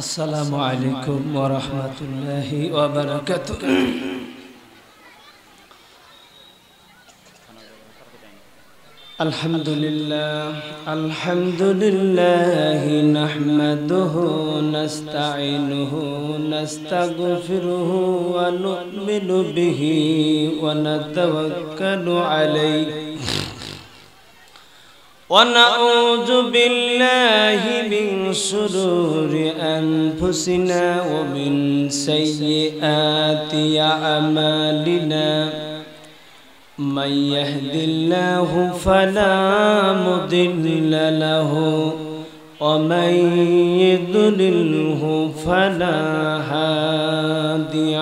السلام عليكم ورحمة الله وبركاته الحمد لله الحمد لله نحمده نستعينه نستغفره ونؤمن به ونتوكل عليه ونعوذ بالله من شرور أنفسنا ومن سيئات أعمالنا من يهد الله فلا مضل له ومن يضلله فلا هادي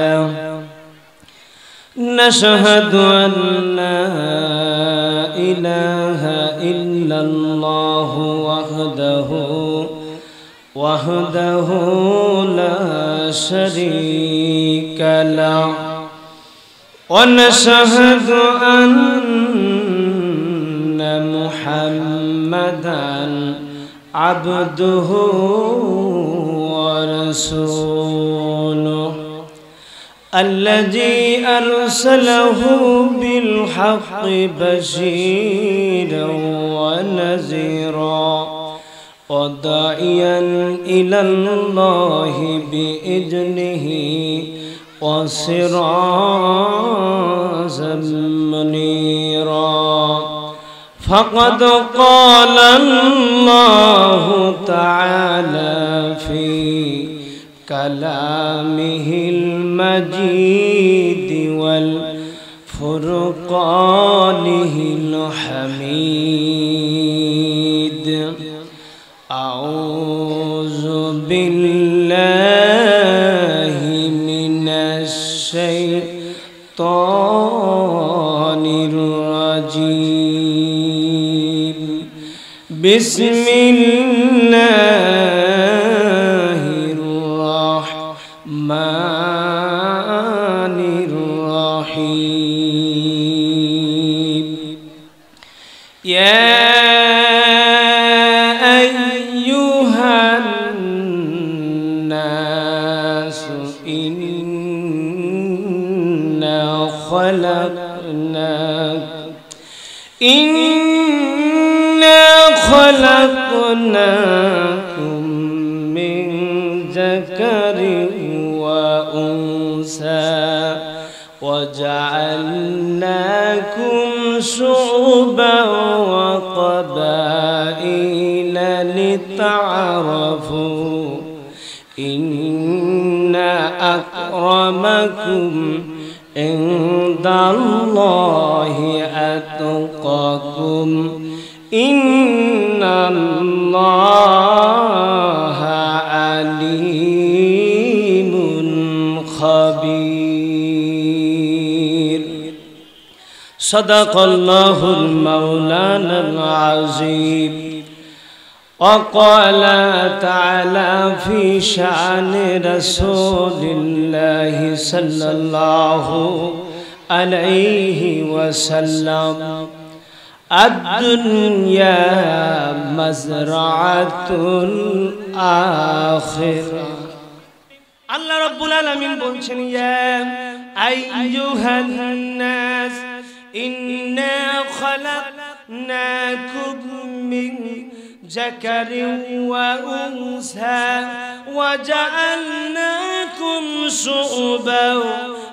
له نشهد أن لا إله إلا الله وحده وحده لا شريك له ونشهد أن محمدا عبده ورسوله الذي أرسله بالحق بشيرا ونذيرا وداعيا إلى الله بإذنه وسراجا منيرا فقد قال الله تعالى في كلامه المجيد والفرقانه الحميد أعوذ بالله من الشيطان الرجيم بسم الله إنا خلقناكم من ذكر وأنثى وجعلناكم شعوبا وقبائل لتعرفوا إن أكرمكم عند الله أتقاكم إن الله عليم خبير صدق الله المولانا العظيم وقال تعالى في شأن رسول الله صلى الله عليه وسلم الدنيا مزرعة آخرة الله رب العالمين বলছেন يا أيها الناس إنا خلقناكم من ذكر وأنثى وجعلناكم شعوبا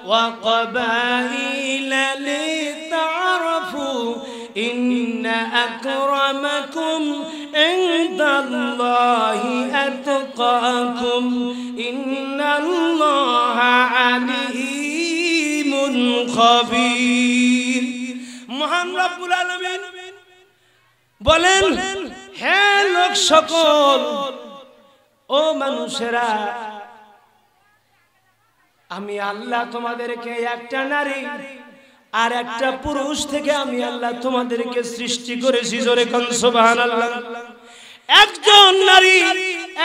وقبائل لتعرفوا إن أكرمكم عند الله أتقاكم إن الله عليم خبير محمد রব্বুল আলমিন বলেন হ্যাঁ লোক সকল ও মানুষেরা আমি আল্লাহ তোমাদেরকে একটা নারী আর একটা পুরুষ থেকে আমি আল্লাহ তোমাদেরকে সৃষ্টি করেছি জোরে একজন নারী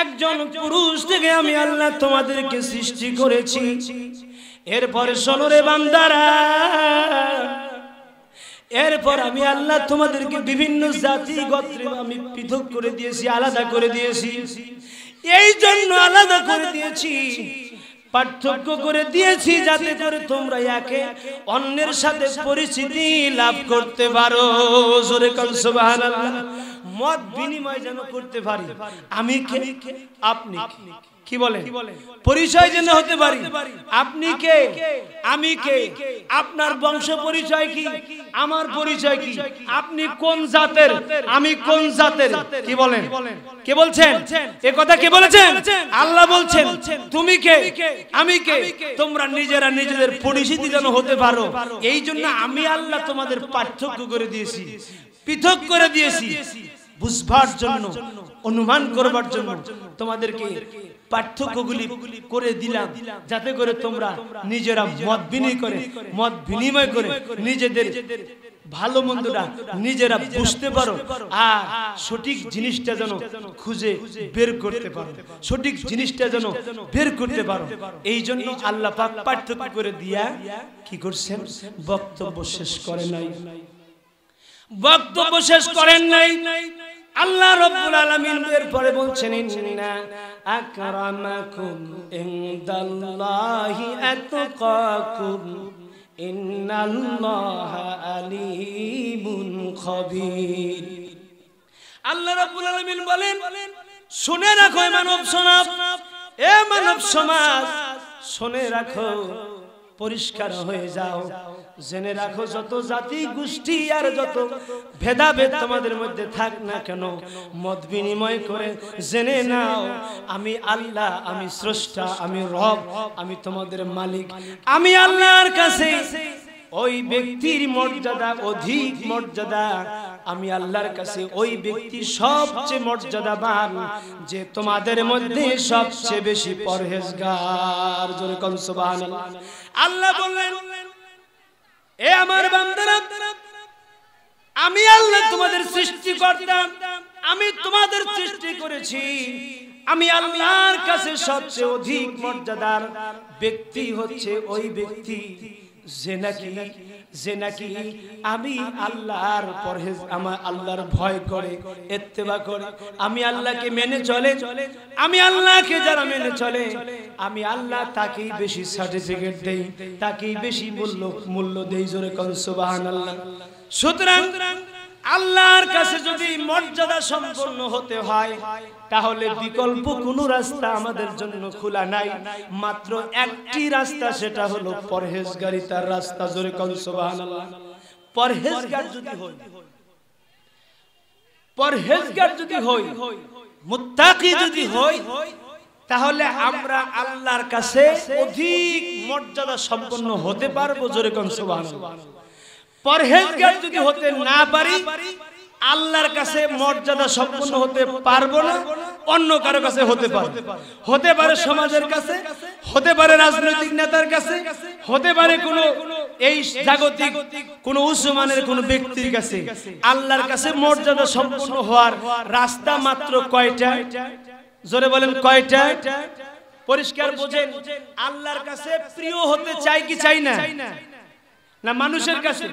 একজন পুরুষ থেকে আমি আল্লাহ তোমাদেরকে সৃষ্টি করেছি এরপরে সনরে বান্দারা এরপর আমি আল্লাহ তোমাদেরকে বিভিন্ন জাতি গোত্রে আমি পৃথক করে দিয়েছি আলাদা করে দিয়েছি এই জন্য আলাদা করে দিয়েছি পার্থক্য করে দিয়েছি যাতে করে তোমরা একে অন্যের সাথে পরিচিতি লাভ করতে পারো জোরে কনসবাহ মত বিনিময় যেন করতে পারি আমি কে আপনি কি বলে পরিচয় যেন হতে পারি আপনি কে আমি কে আপনার বংশ পরিচয় কি আমার পরিচয় কি আপনি কোন জাতের আমি কোন জাতের কি বলেন কে বলছেন এ কথা কে বলেছেন আল্লাহ বলছেন তুমি কে আমি কে তোমরা নিজেরা নিজেদের পরিচিতি যেন হতে পারো এই জন্য আমি আল্লাহ তোমাদের পার্থক্য করে দিয়েছি পৃথক করে দিয়েছি বুঝবার জন্য অনুমান করবার জন্য তোমাদেরকে পার্থক্যগুলি করে দিলাম যাতে করে তোমরা নিজেরা মত বিনিময় করে মত বিনিময় করে নিজেদের ভালো মন্দরা নিজেরা বুঝতে পারো আর সঠিক জিনিসটা যেন খুঁজে বের করতে পারো সঠিক জিনিসটা যেন বের করতে পারো এই জন্য আল্লাহ পাক পার্থক্য করে দিয়া কি করছেন বক্তব্য শেষ করে নাই বক্তব্য শেষ করেন নাই আল্লাহ রব্বুল আলামিন এর পরে বলছেন ইন্না আকরামাকুম ইনদাল্লাহি আতকাকুম ইন্নাল্লাহা আলিমুন খবীর আল্লাহ রব্বুল আলামিন বলেন শুনে রাখো মানব সমাজ এ মানব সমাজ শুনে রাখো পরিষ্কার হয়ে যাও জেনে রাখো যত জাতি গোষ্ঠী আর যত ভেদাভেদ তোমাদের মধ্যে থাক না কেন মত বিনিময় করে জেনে নাও আমি আল্লাহ আমি স্রষ্টা আমি রব আমি তোমাদের মালিক আমি আল্লাহর কাছে ওই ব্যক্তির মর্যাদা অধিক মর্যাদা আমি আল্লাহর কাছে ওই ব্যক্তি সবচেয়ে মর্যাদাবান যে তোমাদের মধ্যে সবচেয়ে বেশি পরহেজগার জোরে কনসবান আল্লাহ বললেন এ আমার বান্দারা আমি আল্লাহ তোমাদের সৃষ্টি করতাম আমি তোমাদের সৃষ্টি করেছি আমি আল্লাহর কাছে সবচেয়ে অধিক মর্যাদার ব্যক্তি হচ্ছে ওই ব্যক্তি যে নাকি যে নাকি আমি আল্লাহর পরহেজ আমার আল্লাহর ভয় করে এত্তেবা করে আমি আল্লাহকে মেনে চলে আমি আল্লাহকে যারা মেনে চলে আমি আল্লাহ তাকেই বেশি সার্টিফিকেট দেই তাকেই বেশি মূল্য মূল্য দেই জোরে কনসুবাহান আল্লাহ সুতরাং আল্লাহর কাছে যদি মর্যাদা সম্পন্ন হতে হয় তাহলে বিকল্প কোন রাস্তা আমাদের জন্য খোলা নাই মাত্র একটি রাস্তা সেটা হলো পরহেজগারিতার রাস্তা জোরে কনসবাহানাল্লাহ পরহেজগার যদি হই পরহেজগার যদি হই মুত্তাকি যদি হই তাহলে আমরা আল্লাহর কাছে অধিক মর্যাদা সম্পন্ন হতে পারবো জোরে কনসবাহানাল্লাহ পরহেজগার যদি হতে না পারি আল্লাহর কাছে মর্যাদা সম্পন্ন হতে পারবো না অন্য কারো কাছে হতে পারে হতে পারে সমাজের কাছে হতে পারে রাজনৈতিক নেতার কাছে হতে পারে কোনো এই জাগতিক কোনো উসমানের কোনো ব্যক্তির কাছে আল্লাহর কাছে মর্যাদা সম্পন্ন হওয়ার রাস্তা মাত্র কয়টা জোরে বলেন কয়টা পরিষ্কার বোঝেন আল্লাহর কাছে প্রিয় হতে চাই কি চাই না না মানুষের কাছে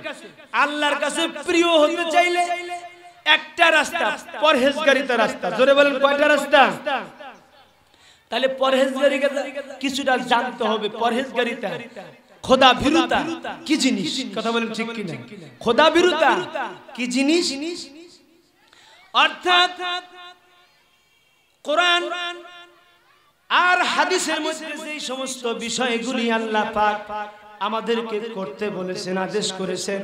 আল্লাহর কাছে প্রিয় হতে চাইলে একটা রাস্তা পরহেজগারিতা রাস্তা জোরে বলেন কয়টা রাস্তা তাহলে পরহেজগারিতা কিছুটা জানতে হবে পরহেজগারিতা খোদা ভীরুতা কি জিনিস কথা বলেন ঠিক কিনা খোদা ভীরুতা কি জিনিস অর্থাৎ কোরআন আর হাদিসের মধ্যে যে সমস্ত বিষয়গুলি আল্লাহ পাক আমাদেরকে করতে বলেছেন আদেশ করেছেন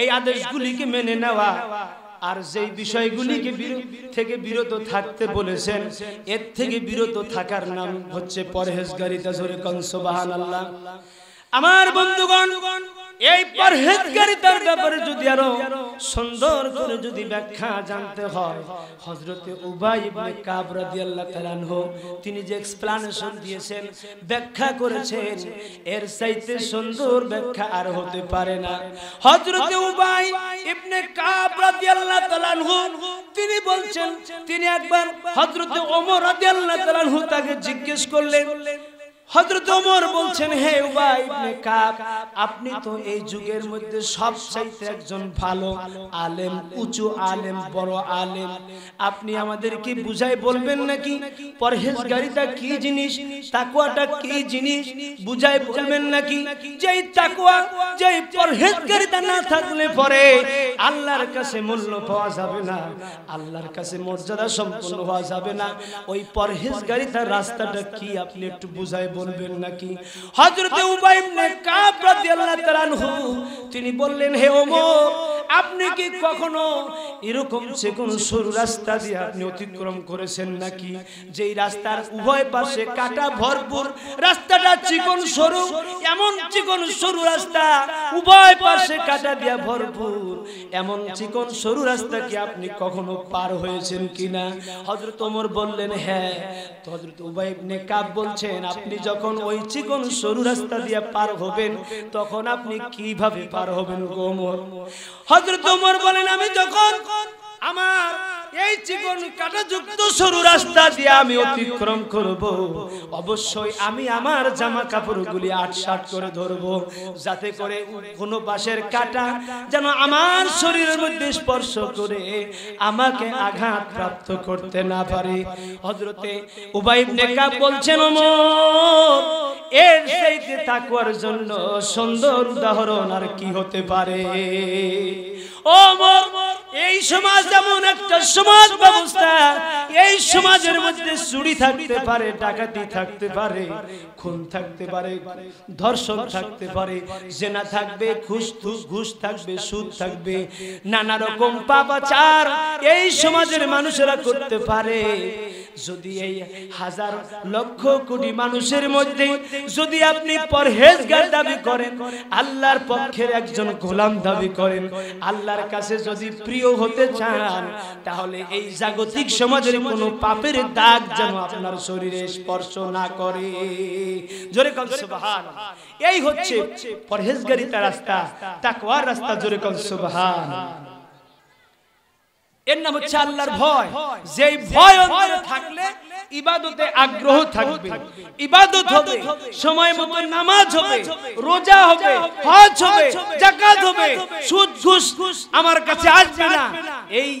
এই আদেশগুলিকে মেনে নেওয়া আর যেই বিষয়গুলিকে থেকে বিরত থাকতে বলেছেন এর থেকে বিরত থাকার নাম হচ্ছে পরহেজগারিতা জোরে বাহান আল্লাহ আমার বন্ধুগণ এই পরহেজগারিতার ব্যাপারে যদি আরো সুন্দর করে যদি ব্যাখ্যা জানতে হয় হযরতে উবাই ইবনে কাব রাদিয়াল্লাহু তাআলা তিনি যে এক্সপ্লানেশন দিয়েছেন ব্যাখ্যা করেছেন এর চাইতে সুন্দর ব্যাখ্যা আর হতে পারে না হযরতে উবাই ইবনে কাব রাদিয়াল্লাহু তাআলা তিনি বলছেন তিনি একবার হযরতে ওমর রাদিয়াল্লাহু তাআলা তাকে জিজ্ঞেস করলেন বলছেন হে আপনি তো এই যুগের মধ্যে সবচাইতে একজন ভালো আলেম উঁচু আলেম বড় আলেম আপনি আমাদেরকে বুঝাই বলবেন নাকি পরহেজগারিতা কি জিনিস তাকুয়াটা কি জিনিস বুঝাই বলবেন নাকি যেই তাকুয়া যেই পরহেজগারিতা না থাকলে পরে আল্লাহর কাছে মূল্য পাওয়া যাবে না আল্লাহর কাছে মর্যাদা সম্পন্ন হওয়া যাবে না ওই পরহেজগারিতার রাস্তাটা কি আপনি একটু বুঝাই বলবেন নাকি হযরতে উবাই ইবনে কাব রাদিয়াল্লাহু তাআলা তিনি বললেন হে ওমর আপনি কি কখনো এরকম যে কোন সরু রাস্তা দিয়ে আপনি অতিক্রম করেছেন নাকি যেই রাস্তার উভয় পাশে কাটা ভরপুর রাস্তাটা চিকন সরু এমন চিকন সরু রাস্তা উভয় পাশে কাটা দিয়া ভরপুর এমন চিকন সরু রাস্তা কি আপনি কখনো পার হয়েছেন কিনা হজরত ওমর বললেন হ্যাঁ হযরত উবাই ইবনে কাব বলছেন আপনি যখন ওই চিকন সরু রাস্তা দিয়ে পার হবেন তখন আপনি কিভাবে পার হবেন গোমর হজরত বলেন আমি যখন আমার এই জীবন কাটাযুক্ত সরু রাস্তা দিয়ে আমি অতিক্রম করব অবশ্যই আমি আমার জামা কাপড়গুলি আটসাট করে ধরব যাতে করে কোনো বাসের কাটা যেন আমার শরীরের মধ্যে স্পর্শ করে আমাকে আঘাত প্রাপ্ত করতে না পারে হজরতে উবাইব নেকাব বলছেন ওমর এর সেইতে তাকুয়ার জন্য সুন্দর উদাহরণ আর কি হতে পারে ওমর এই সমাজ যেমন একটা সমাজ ব্যবস্থা এই সমাজের মধ্যে চুরি থাকতে পারে ডাকাতি থাকতে পারে খুন থাকতে পারে ধর্ষণ থাকতে পারে জেনা থাকবে ঘুষ ঘুষ থাকবে সুদ থাকবে নানা রকম পাপাচার এই সমাজের মানুষেরা করতে পারে যদি এই হাজার লক্ষ কোটি মানুষের মধ্যে যদি আপনি পরহেজগার দাবি করেন আল্লাহর পক্ষের একজন গোলাম দাবি করেন আল্লাহর কাছে যদি প্রিয় হতে চান তাহলে এই জাগতিক সমাজের কোনো পাপের দাগ যেন আপনার শরীরে স্পর্শ না করে জোরে কল সুবহান এই হচ্ছে পরহেজগারিতার রাস্তা তাকওয়ার রাস্তা জোরে কল সুবহান এর নাম হচ্ছে আল্লাহর ভয় যেই ভয় অন্তরে থাকলে ইবাদতে আগ্রহ থাকবে ইবাদত হবে সময় মতো নামাজ হবে রোজা হবে হজ হবে জাকাত হবে সুদ ঘুষ আমার কাছে আসবে না এই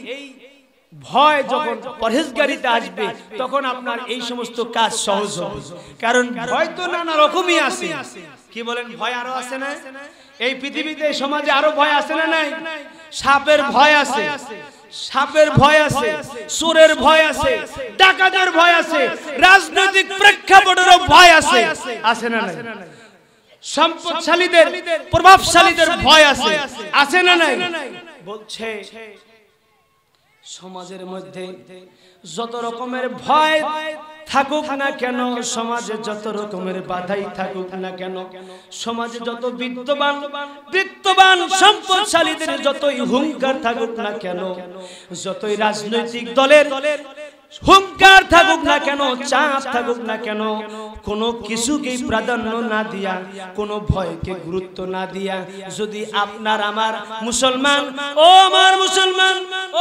ভয় যখন পরহেজগারিতে আসবে তখন আপনার এই সমস্ত কাজ সহজ হবে কারণ ভয় তো নানা রকমই আছে কি বলেন ভয় আরো আছে না এই পৃথিবীতে সমাজে আরো ভয় আছে না নাই সাপের ভয় আছে সাপের ভয় আছে সুরের ভয় আছে ডাকাতের ভয় আছে রাজনৈতিক প্রেক্ষাপটের ভয় আছে আছে না নাই সম্পদশালীদের প্রভাবশালীদের ভয় আছে আছে না নাই বলছে সমাজের মধ্যে যত রকমের ভয় থাকুক না কেন সমাজে যত রকমের বাধাই থাকুক না কেন সমাজে যত বিত্তবান বিত্তবান সম্পদশালীদের যতই হুঙ্কার থাকুক না কেন যতই রাজনৈতিক দলের হুঙ্কার থাকুক না কেন চাপ থাকুক না কেন কোন কিছুকে প্রাধান্য না দিয়া কোন ভয়কে গুরুত্ব না দিয়া যদি আপনার আমার মুসলমান ও আমার মুসলমান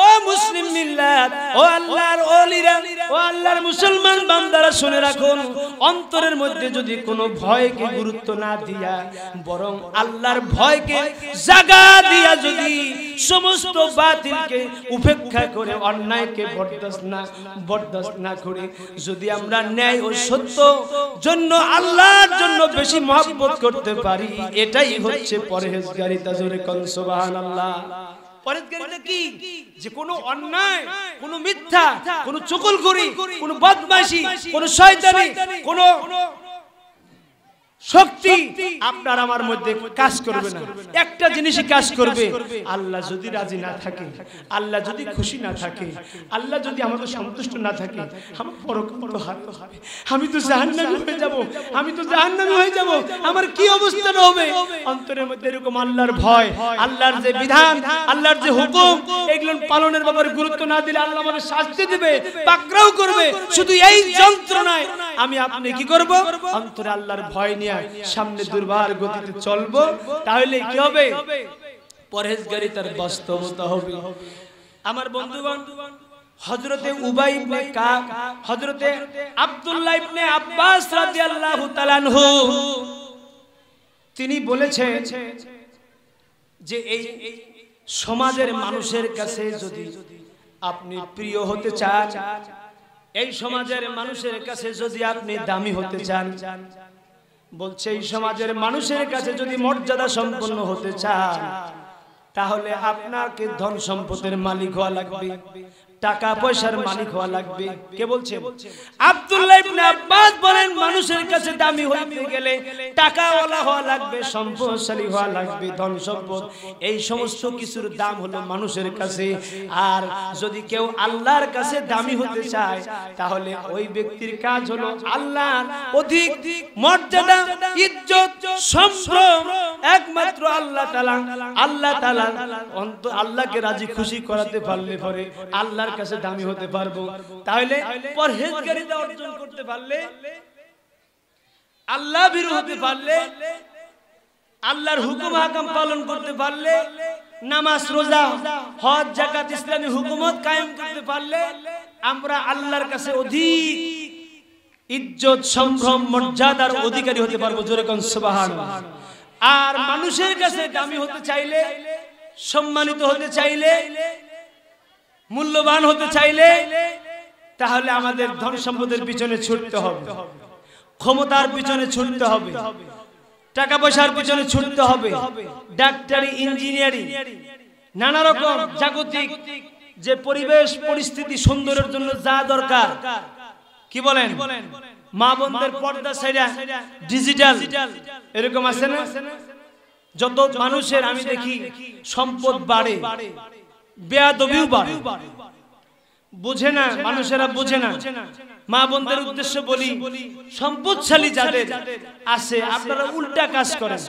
ও মুসলিম মিল্লাত ও আল্লাহর ওলিরা ও আল্লাহর মুসলমান বান্দারা শুনে রাখুন অন্তরের মধ্যে যদি কোন ভয়কে গুরুত্ব না দিয়া বরং আল্লাহর ভয়কে জাগা দিয়া যদি সমস্ত বাতিলকে উপেক্ষা করে অন্যায়কে বরদাস্ত না বরদাস্ত না করি যদি আমরা ন্যায় ও সত্য জন্য আল্লাহর জন্য বেশি মহব্বত করতে পারি এটাই হচ্ছে পরহেজগারিতা জোরে কনসবাহান আল্লাহ কোন অন্যায় কোনো মিথ্যা কোনো শক্তি আপনার আমার মধ্যে কাজ করবে না একটা জিনিসই কাজ করবে আল্লাহ যদি রাজি না থাকে আল্লাহ যদি খুশি না থাকে আল্লাহ যদি আমাদের সন্তুষ্ট না থাকে আমার পরকন্ত হাত হবে আমি তো জাহান্নামি হয়ে যাব আমি তো জাহান্নামি হয়ে যাব আমার কি অবস্থা হবে অন্তরের মধ্যে এরকম আল্লাহর ভয় আল্লাহর যে বিধান আল্লাহর যে হুকুম এগুলো পালনের ব্যাপারে গুরুত্ব না দিলে আল্লাহ আমাদের শাস্তি দেবে পাকড়াও করবে শুধু এই যন্ত্রণায় আমি আপনি কি করব অন্তরে আল্লাহর ভয় নিয়ে সামনে দুর্বার গতিতে চলবো তাহলে কি হবে পরহেজগারি তার বাস্তবতা হবে আমার বন্ধু হজরতে উবাই হজরতে আব্দুল্লাহ ইবনে আব্বাস রাদিয়াল্লাহু তাআলা তিনি বলেছে যে এই সমাজের মানুষের কাছে যদি আপনি প্রিয় হতে চান এই সমাজের মানুষের কাছে যদি আপনি দামি হতে চান বলছে এই সমাজের মানুষের কাছে যদি মর্যাদা সম্পন্ন হতে চান তাহলে আপনাকে ধন সম্পদের মালিক হওয়া লাগবে টাকা পয়সার মালিক হওয়া লাগবে কে বলছে আব্দুল্লাহ ইবনে আব্বাস বলেন মানুষের কাছে দামি হইতে গেলে টাকা ওয়ালা হওয়া লাগবে সম্পদশালী হওয়া লাগবে ধন সম্পদ এই সমস্ত কিছুর দাম হলো মানুষের কাছে আর যদি কেউ আল্লাহর কাছে দামি হতে চায় তাহলে ওই ব্যক্তির কাজ হলো আল্লাহর অধিক মর্যাদা ইজ্জত সম্ভ্রম একমাত্র আল্লাহ তাআলা আল্লাহ তাআলা অন্ত আল্লাহকে রাজি খুশি করাতে পারলে পরে আল্লাহ আল্লাহর কাছে দামি হতে পারবো তাহলে পরহেজগারিতা অর্জন করতে পারলে আল্লাহ ভীরু হতে পারলে আল্লাহর হুকুম হাকাম পালন করতে পারলে নামাজ রোজা হজ জাকাত ইসলামী হুকুমত কায়েম করতে পারলে আমরা আল্লাহর কাছে অধিক ইজ্জত সম্ভ্রম মর্যাদার অধিকারী হতে পারবো জোরে কনসবাহান আর মানুষের কাছে দামি হতে চাইলে সম্মানিত হতে চাইলে মূল্যবান হতে চাইলে তাহলে আমাদের ধন সম্পদের পিছনে ছুটতে হবে ক্ষমতার পিছনে ছুটতে হবে টাকা পয়সার পিছনে ছুটতে হবে ডাক্তারি ইঞ্জিনিয়ারিং নানা রকম জাগতিক যে পরিবেশ পরিস্থিতি সুন্দরের জন্য যা দরকার কি বলেন মা বন্ধের পর্দা সেরা ডিজিটাল এরকম আছে না যত মানুষের আমি দেখি সম্পদ বাড়ে বেয়াদবিও বাড়ে বোঝে না মানুষেরা বোঝে না মা বোনদের উদ্দেশ্য বলি সম্পদশালী যাদের আছে আপনারা উল্টা কাজ করেন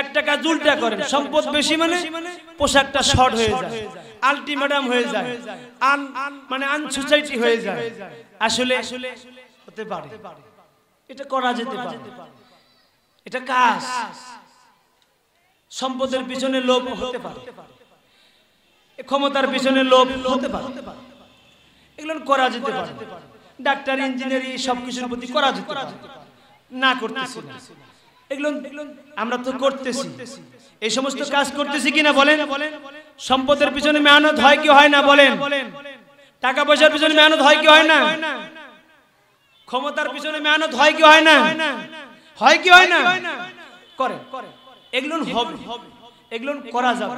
একটা কাজ উল্টা করেন মানে সম্পদ বেশি মানে পোশাকটা শর্ট হয়ে যায় আলটিমেটাম হয়ে যায় আন মানে আনসোসাইটি মানে হয়ে যায় আসলে হতে পারে এটা করা যেতে পারে এটা কাজ সম্পদের পিছনে লোভ হতে পারে ক্ষমতার পিছনে লোভ হতে পারে এগুলো করা যেতে পারে ডাক্তার ইঞ্জিনিয়ারিং সব কিছুর প্রতি করা যেতে পারে না করতেছি এগুলো আমরা তো করতেছি এই সমস্ত কাজ করতেছি কিনা বলেন সম্পদের পিছনে মেহনত হয় কি হয় না বলেন টাকা পয়সার পিছনে মেহনত হয় কি হয় না ক্ষমতার পিছনে মেহনত হয় কি হয় না হয় কি হয় না করে এগুলো হবে এগুলো করা যাবে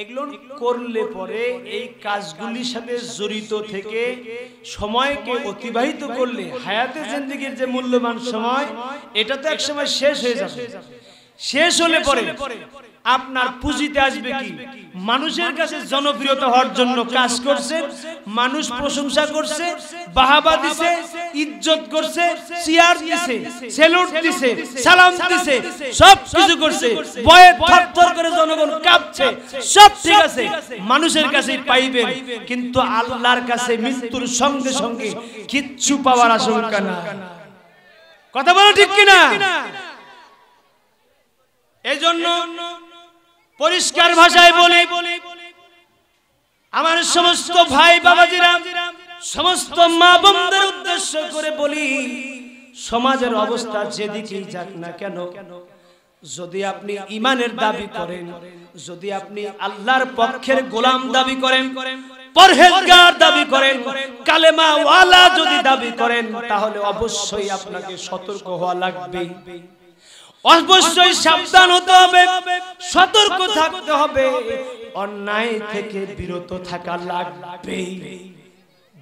এগুলো করলে পরে এই কাজগুলির সাথে জড়িত থেকে সময়কে অতিবাহিত করলে হায়াতে জিন্দিগির যে মূল্যবান সময় এটা তো এক সময় শেষ হয়ে যাবে শেষ হলে পরে আপনার পুঁজিতে আসবে কি মানুষের কাছে জনপ্রিয়তা হওয়ার জন্য কাজ করছে মানুষ প্রশংসা করছে বাহাবা দিছে ইজ্জত করছে সিয়ার দিছে সেলুট দিছে সালাম দিছে সব কিছু করছে বয়ে থরথর করে জনগণ কাঁপছে সব ঠিক আছে মানুষের কাছে পাইবে কিন্তু আল্লাহর কাছে মৃত্যুর সঙ্গে সঙ্গে কিচ্ছু পাওয়ার আশঙ্কা না কথা বলো ঠিক কিনা এজন্য পরিষ্কার ভাষায় বলি আমার সমস্ত ভাই বাবাজিরা সমস্ত মা বোনদের উদ্দেশ্য করে বলি সমাজের অবস্থা যেদিকেই যাক না কেন যদি আপনি ইমানের দাবি করেন যদি আপনি আল্লাহর পক্ষের গোলাম দাবি করেন পরহেজগার দাবি করেন কালেমা ওয়ালা যদি দাবি করেন তাহলে অবশ্যই আপনাকে সতর্ক হওয়া লাগবে অবশ্যই সাবধান হতে হবে সতর্ক থাকতে হবে অন্যায় থেকে বিরত থাকা লাগবে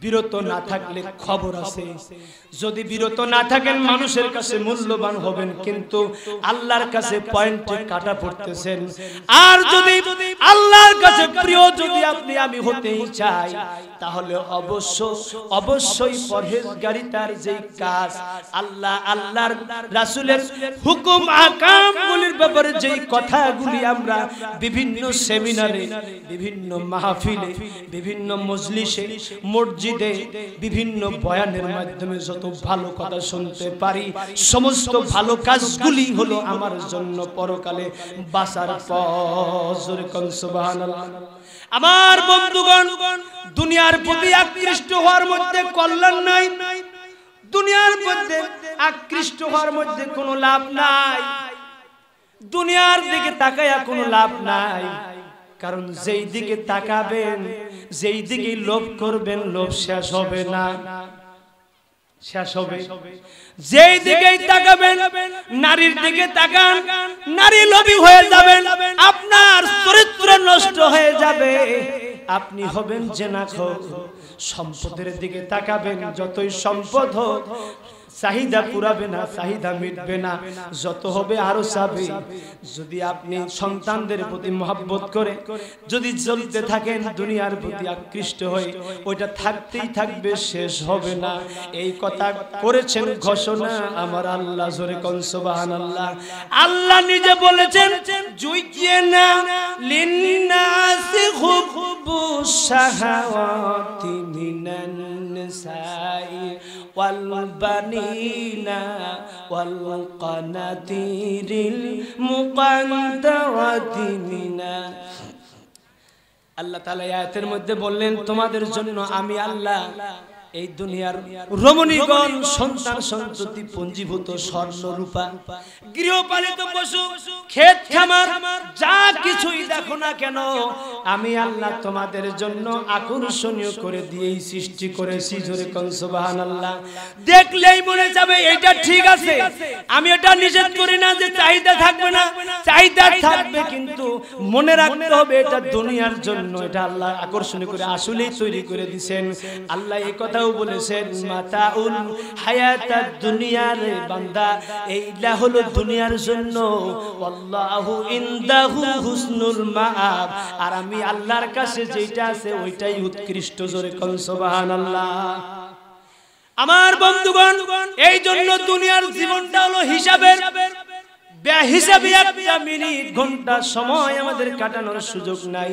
বিরত না থাকলে খবর আছে যদি বিরত না থাকেন মানুষের কাছে মূল্যবান হবেন কিন্তু আল্লাহর কাছে পয়েন্টে কাটা পড়তেছেন আর যদি আল্লাহর কাছে প্রিয় যদি আপনি আমি হতেই চাই তাহলে অবশ্য অবশ্যই পরহেজগারিতার যে কাজ আল্লাহ আল্লাহর রাসূলের হুকুম আকামগুলির ব্যাপারে যে কথাগুলি আমরা বিভিন্ন সেমিনারে বিভিন্ন মাহফিলে বিভিন্ন মজলিসে মসজিদ মসজিদে বিভিন্ন বয়ানের মাধ্যমে যত ভালো কথা শুনতে পারি সমস্ত ভালো কাজগুলি হলো আমার জন্য পরকালে বাসার পজর কনসবাহানাল্লাহ আমার বন্ধুগণ দুনিয়ার প্রতি আকৃষ্ট হওয়ার মধ্যে কল্যাণ নাই দুনিয়ার মধ্যে আকৃষ্ট হওয়ার মধ্যে কোনো লাভ নাই দুনিয়ার দিকে তাকাইয়া কোনো লাভ নাই কারণ যেই দিকে তাকাবেন যেই দিকে লোভ করবেন লোভ শেষ হবে না শেষ হবে যেই দিকে তাকাবেন নারীর দিকে তাকান নারী লোভী হয়ে যাবেন আপনার চরিত্র নষ্ট হয়ে যাবে আপনি হবেন জেনাখো সম্পদের দিকে তাকাবেন যতই সম্পদ হোক চাহিদা পুরাবে না চাহিদা মিটবে না যত হবে আরো চাবে যদি আপনি সন্তানদের প্রতি মহাব্বত করে যদি জ্বলতে থাকেন দুনিয়ার প্রতি আকৃষ্ট হয়ে ওইটা থাকতেই থাকবে শেষ হবে না এই কথা করেছেন ঘোষণা আমার আল্লাহ জোরে কনসবাহান আল্লাহ আল্লাহ নিজে বলেছেন জুইয়ে না লিন্নাসি খুব সাহাওয়াতি মিনান সাই ওয়াল বানি بنا والقناتير المقنطرة منا الله تعالى يا ترمد بولين تمادر جنين وعمي الله এই দুনিয়ার রমণীগণ সন্তান সন্ততি পঞ্জীভূত স্বর্ণ রূপা গৃহপালিত পশু ক্ষেত খামার যা কিছুই দেখো না কেন আমি আল্লাহ তোমাদের জন্য আকর্ষণীয় করে দিয়ে সৃষ্টি করেছি জোরে কনসবাহান আল্লাহ দেখলেই মনে যাবে এটা ঠিক আছে আমি এটা নিষেধ করি না যে চাহিদা থাকবে না চাহিদা থাকবে কিন্তু মনে রাখতে হবে এটা দুনিয়ার জন্য এটা আল্লাহ আকর্ষণীয় করে আসলেই তৈরি করে দিছেন আল্লাহ এই কথা কথাও বলেছেন মাতা মাতাউল হায়াতার দুনিয়ার বান্দা এইটা হলো দুনিয়ার জন্য আর আমি আল্লাহর কাছে যেটা আছে ওইটাই উৎকৃষ্ট জোরে কোন আল্লাহ আমার বন্ধুগণ এই জন্য দুনিয়ার জীবনটা হলো হিসাবের হিসাবে একটা মিনিট ঘন্টা সময় আমাদের কাটানোর সুযোগ নাই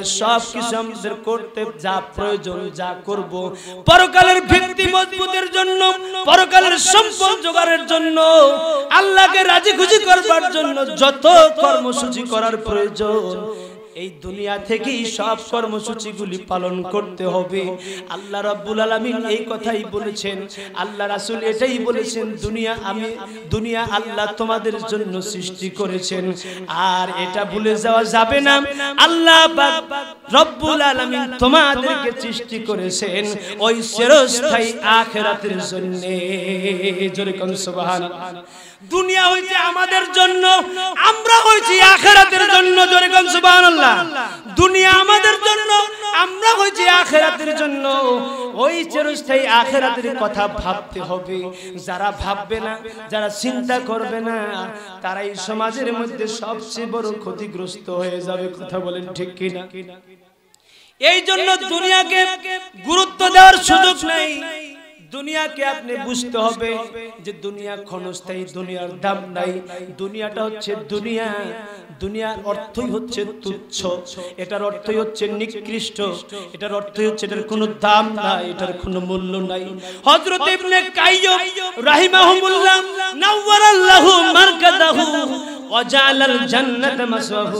দুনিয়ার সব কিছু আমাদের করতে যা প্রয়োজন যা করব পরকালের ভিত্তি মজবুতের জন্য পরকালের সম্পদ জোগাড়ের জন্য আল্লাহকে রাজি খুশি করবার জন্য যত কর্মসূচি করার প্রয়োজন এই দুনিয়া থেকেই সব কর্মসূচিগুলি পালন করতে হবে আল্লাহ রাব্বুল আলামিন এই কথাই বলেছেন আল্লাহ রাসূল এটাই বলেছেন দুনিয়া আমি দুনিয়া আল্লাহ তোমাদের জন্য সৃষ্টি করেছেন আর এটা ভুলে যাওয়া যাবে না আল্লাহ রব্বুল আলামিন তোমাদেরকে সৃষ্টি করেছেন ওই চিরস্থায়ী আখিরাতের জন্য জোরে কোন সুবহানাল্লাহ দুনিয়া হইছে আমাদের জন্য আমরা হইছি আখেরাতের জন্য জোরে কোন সুবহানাল্লাহ দুনিয়া আমাদের জন্য আমরা হইছি আখেরাতের জন্য ওই চেরস্থায়ী আখেরাতের কথা ভাবতে হবে যারা ভাববে না যারা চিন্তা করবে না তারা এই সমাজের মধ্যে সবচেয়ে বড় ক্ষতিগ্রস্ত হয়ে যাবে কথা বলেন ঠিক কিনা এই জন্য দুনিয়াকে গুরুত্ব দেওয়ার সুযোগ নাই দুনিয়াকে আপনি বুঝতে হবে যে দুনিয়া ক্ষণস্থায়ী দুনিয়ার দাম নাই দুনিয়াটা হচ্ছে দুনিয়া দুনিয়ার অর্থই হচ্ছে তুচ্ছ এটার অর্থই হচ্ছে নিকৃষ্ট এটার অর্থই হচ্ছে এটার কোনো দাম নাই এটার কোনো মূল্য নাই হযরত ইবনে কাইয়্যুব রাহিমাহুল্লাহ নাওয়ারাল্লাহু মারকাদাহু ওয়া জালাল জান্নাতা মাসওয়াহু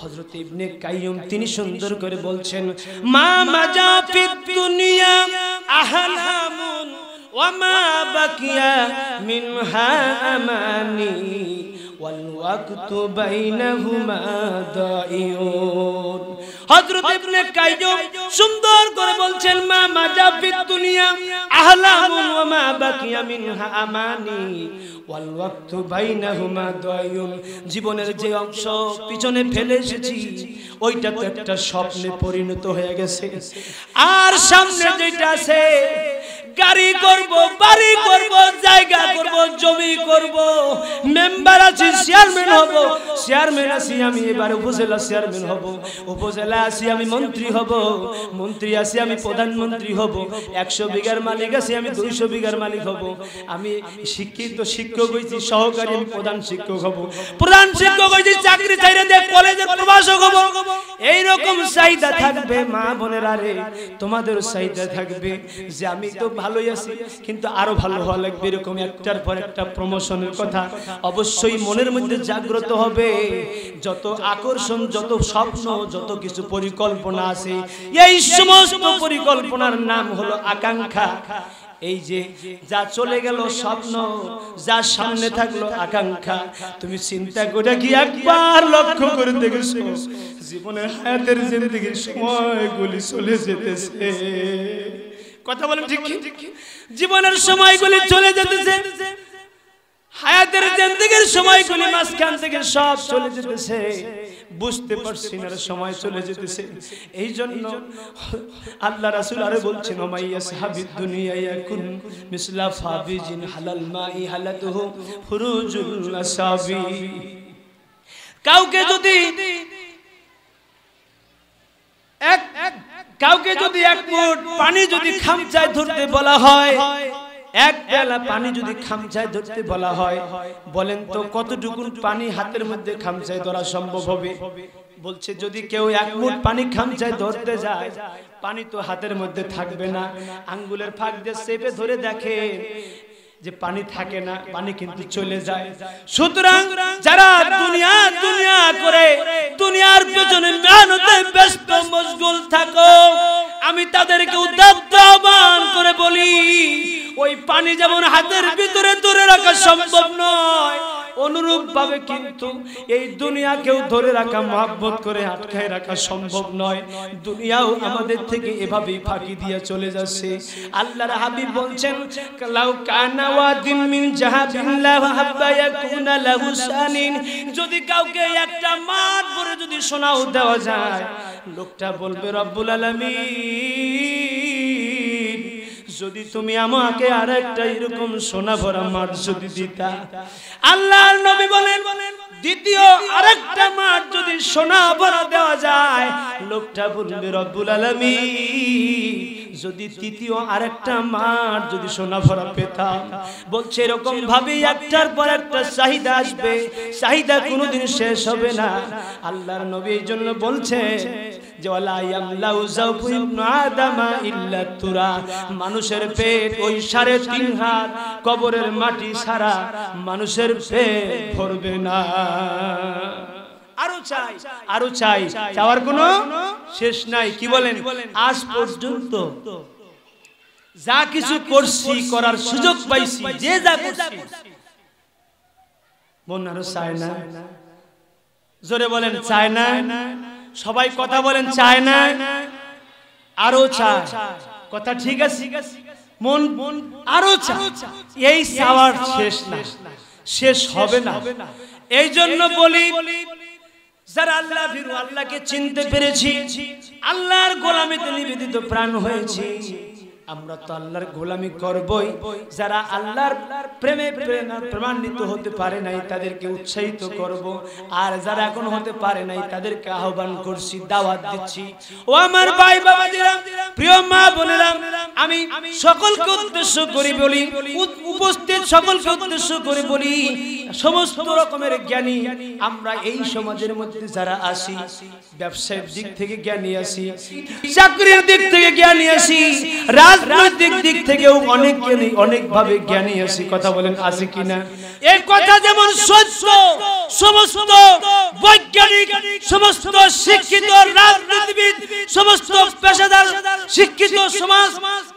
হযরত ইবনে কাইয়ুম তিনি সুন্দর করে বলছেন মা মাজা ফিদ দুনিয়া আহলামু وما بقي منها أماني والوقت بينهما ضائع হযরত ইবনে কাইয়ুম সুন্দর করে বলছেন মা মাজা দুনিয়া আহলামুন ওয়া মা বাকিয়া মিনহা আমানি ওয়াল ওয়াক্তু বাইনাহুমা জীবনের যে অংশ পিছনে ফেলে এসেছি ওইটা তো একটা স্বপ্নে পরিণত হয়ে গেছে আর সামনে যেটা আছে গাড়ি করব বাড়ি করব জায়গা করব জমি করব মেম্বার আছি চেয়ারম্যান হব চেয়ারম্যান আছি আমি এবার উপজেলা চেয়ারম্যান হব উপজেলা আসি আমি মন্ত্রী হব মন্ত্রী আসি আমি প্রধানমন্ত্রী হব একশো বিঘার মালিক আসি আমি দুইশো বিঘার মালিক হব আমি শিক্ষিত শিক্ষক হয়েছি সহকারী আমি প্রধান শিক্ষক হব প্রধান শিক্ষক হয়েছি চাকরি চাইরে দেখ কলেজের প্রভাষক হব এইরকম চাহিদা থাকবে মা বোনের আরে তোমাদের চাহিদা থাকবে যে আমি তো ভালোই আছি কিন্তু আরো ভালো হওয়া লাগবে এরকম একটার পর একটা প্রমোশনের কথা অবশ্যই মনের মধ্যে জাগ্রত হবে যত আকর্ষণ যত স্বপ্ন যত কিছু পরিকল্পনা আছে এই সমস্ত পরিকল্পনার নাম হলো আকাঙ্ক্ষা এই যে যা চলে গেল স্বপ্ন যা সামনে থাকলো আকাঙ্ক্ষা তুমি চিন্তা করে কি একবার লক্ষ্য করে দেখেছ জীবনের হায়াতের জিন্দগির সময়গুলি চলে যেতেছে কথা বলেন ঠিক জীবনের সময়গুলি চলে যেতেছে হায়াতের জিন্দগির সময় গুলি মাঝখান থেকে সব চলে যেতেছে বুঝতে পারছি না সময় চলে যেতেছে এই জন্য আল্লাহ রাসুল আরে বলছেন ওমাইয়া সাহাবি দুনিয়া ইয়াকুন মিসলা ফাবিজিন হালাল মাই হালাতুহু ফুরুজুল আসাবি কাউকে যদি এক কাউকে যদি এক মুঠ পানি যদি খামচায় ধরতে বলা হয় এক বেলা পানি যদি খামচায় ধরতে বলা হয় বলেন তো কতটুকুন পানি হাতের মধ্যে খামচায় ধরা সম্ভব হবে বলছে যদি কেউ এক মুঠ পানি খামচায় ধরতে যায় পানি তো হাতের মধ্যে থাকবে না আঙ্গুলের ফাঁক দিয়ে চেপে ধরে দেখে যে পানি থাকে না পানি কিন্তু চলে যায় সুতরাং যারা দুনিয়া দুনিয়া করে দুনিয়ার পেছনে মেহনতে ব্যস্ত মশগুল থাকো আমি তাদেরকে উদ্যত আহ্বান করে বলি ওই পানি যেমন হাতের ভিতরে ধরে রাখা সম্ভব নয় অনুরূপভাবে কিন্তু এই দুনিয়াকেও ধরে রাখা মহাব্বত করে আটকায় রাখা সম্ভব নয় দুনিয়াও আমাদের থেকে এভাবেই ফাঁকি দিয়ে চলে যাচ্ছে আল্লাহর হাবিব বলছেন লাউ কানাওয়াদিন মিন জাহাবিল্লাহ হাব্বা ইয়াকুনা লাহু সানিন যদি কাউকে একটা মার পরে যদি শোনাও দেওয়া যায় লোকটা বলবে রব্বুল আলামিন যদি তুমি আমাকে আর একটা এরকম সোনা ভরা মাঠ যদি দিতা আল্লাহর নবী বলেন দ্বিতীয় আরেকটা মাঠ যদি সোনা ভরা দেওয়া যায় লোকটা বলবে রব্বুল আলমী যদি তৃতীয় আরেকটা মাঠ যদি সোনা ভরা পেতাম বলছে এরকম ভাবে একটার পর একটা চাহিদা আসবে চাহিদা কোনোদিন শেষ হবে না আল্লাহর নবী এই জন্য বলছে মানুষের পেট ওই সাড়ে তিন হাত কবরের মাটি সারা মানুষের পেট ভরবে না আরো চাই আরো চাই চাওয়ার কোন শেষ নাই কি বলেন আজ পর্যন্ত যা কিছু করছি করার সুযোগ পাইছি যে যা করছি বোন চায় না জোরে বলেন চায় না সবাই কথা বলেন চায় না আরো চায় কথা ঠিক আছে মন মন আরো চায় এই সাওয়ার শেষ না শেষ হবে না এই জন্য বলি যারা আল্লাহ ফিরু আল্লাহকে চিনতে পেরেছি আল্লাহর গোলামিতে নিবেদিত প্রাণ হয়েছে আমরা তো আল্লাহর গোলামি করবই যারা আল্লাহর প্রেমে প্রমাণিত হতে পারে নাই তাদেরকে উৎসাহিত করব আর যারা এখন হতে পারে নাই তাদেরকে আহ্বান করছি দাওয়াত দিচ্ছি ও আমার ভাই বাবা দিলাম প্রিয় মা বলিলাম আমি সকলকে উদ্দেশ্য করি বলি উপস্থিত সকলকে উদ্দেশ্য করি বলি সমস্ত রকমের জ্ঞানী আমরা এই সমাজের মধ্যে যারা আসি ব্যবসায়ের দিক থেকে জ্ঞানী আসি চাকরির দিক থেকে জ্ঞানী আসি রাজ রাজনৈতিক দিক থেকেও অনেক জ্ঞানী অনেকভাবে জ্ঞানী আছে কথা বলেন আছে কিনা এই কথা যেমন সত্য সমস্ত বৈজ্ঞানিক সমস্ত শিক্ষিত রাজনীতিবিদ সমস্ত পেশাদার শিক্ষিত সমাজ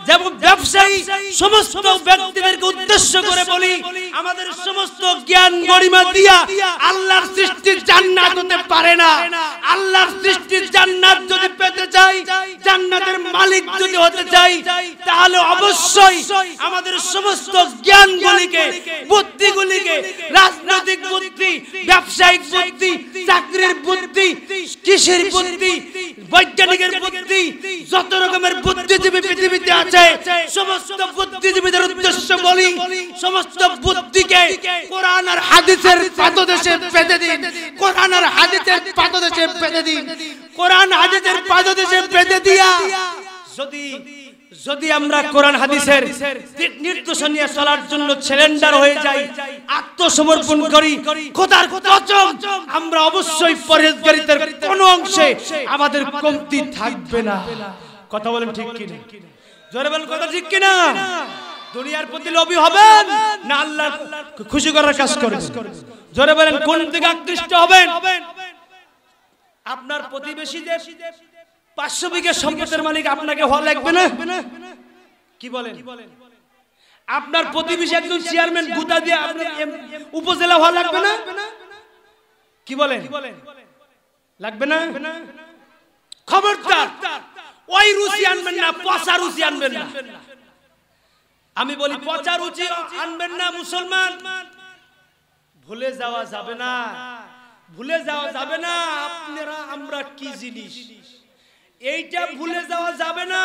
যেমন ব্যবসায়ী সমস্ত ব্যক্তিদেরকে উদ্দেশ্য করে বলি আমাদের সমস্ত জ্ঞান গরিমা দিয়া আল্লাহর সৃষ্টি জান্নাত হতে পারে না আল্লাহর সৃষ্টি জান্নাত যদি পেতে চাই জান্নাতের মালিক যদি হতে চাই তাহলে অবশ্যই আমাদের সমস্ত জ্ঞান গুলিকে বুদ্ধি গুলিকে রাজনৈতিক বুদ্ধি ব্যবসায়িক বুদ্ধি চাকরির বুদ্ধি কৃষির বুদ্ধি বৈজ্ঞানিকের বুদ্ধি যত রকমের বুদ্ধিজীবী পৃথিবীতে আছে সমস্ত বুদ্ধিজীবীদের উদ্দেশ্য বলি সমস্ত বুদ্ধিকে কোরআন আর হাদিসের পাদদেশে পেতে দিন কোরআন আর হাদিসের পাদদেশে পেতে দিন কোরআন হাদিসের পাদদেশে পেতে দিয়া যদি যদি আমরা কোরআন হাদিসের নির্দেশন নিয়ে চলার জন্য সিলেন্ডার হয়ে যাই আত্মসমর্পণ করি খোদার কসম আমরা অবশ্যই পরেজগারিতার কোন অংশে আমাদের কমতি থাকবে না কথা বলেন ঠিক কি না জোরে বলেন কথা ঠিক কি না দুনিয়ার প্রতি লবি হবেন না আল্লাহ খুশি করার কাজ করবেন জোরে বলেন কোন দিকে আকৃষ্ট হবেন আপনার প্রতিবেশী দেশ পাঁচশো বিঘে সম্পদের মালিক আপনাকে হওয়া লাগবে না কি বলেন আপনার প্রতিবেশী একজন চেয়ারম্যান গুতা দিয়ে আপনার উপজেলা হওয়া লাগবে না কি বলেন লাগবে না খবরদার ওই রুচি আনবেন না পচা রুচি আনবেন না আমি বলি পচা রুচি আনবেন না মুসলমান ভুলে যাওয়া যাবে না ভুলে যাওয়া যাবে না আপনারা আমরা কি জিনিস এইটা ভুলে যাওয়া যাবে না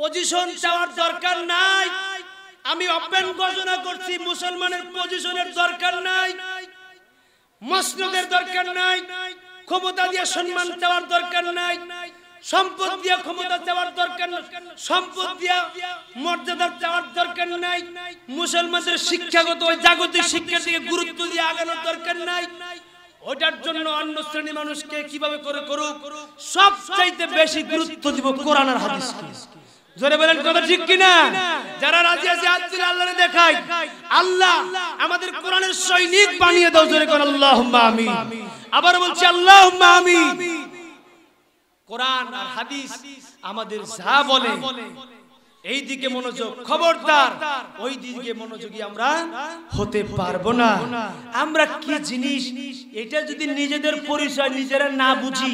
পজিশন চাওয়ার দরকার নাই আমি অপেন ঘোষণা করছি মুসলমানের পজিশনের দরকার নাই মসনদের দরকার নাই ক্ষমতা দিয়ে সম্মান চাওয়ার দরকার নাই সম্পদ দিয়ে ক্ষমতা চাওয়ার দরকার সম্পদ দিয়ে মর্যাদা চাওয়ার দরকার নাই মুসলমানদের শিক্ষাগত ওই জাগতিক শিক্ষার দিকে গুরুত্ব দিয়ে আগানোর দরকার নাই ওটার জন্য অন্য শ্রেণী মানুষকে কিভাবে করে করুক সবচাইতে বেশি গুরুত্ব দিব কোরআন আর জোরে বলেন কথা ঠিক কিনা যারা রাজি আছে হাত আল্লাহ দেখাই আল্লাহ আমাদের কোরআনের সৈনিক বানিয়ে দাও জোরে করে আল্লাহ আমি আবার বলছি আল্লাহ আমি কোরআন আর হাদিস আমাদের যা বলে এই দিকে মনোযোগ খবরদার ওই দিকে মনোযোগী আমরা হতে পারবো না আমরা কি জিনিস এটা যদি নিজেদের পরিচয় নিজেরা না বুঝি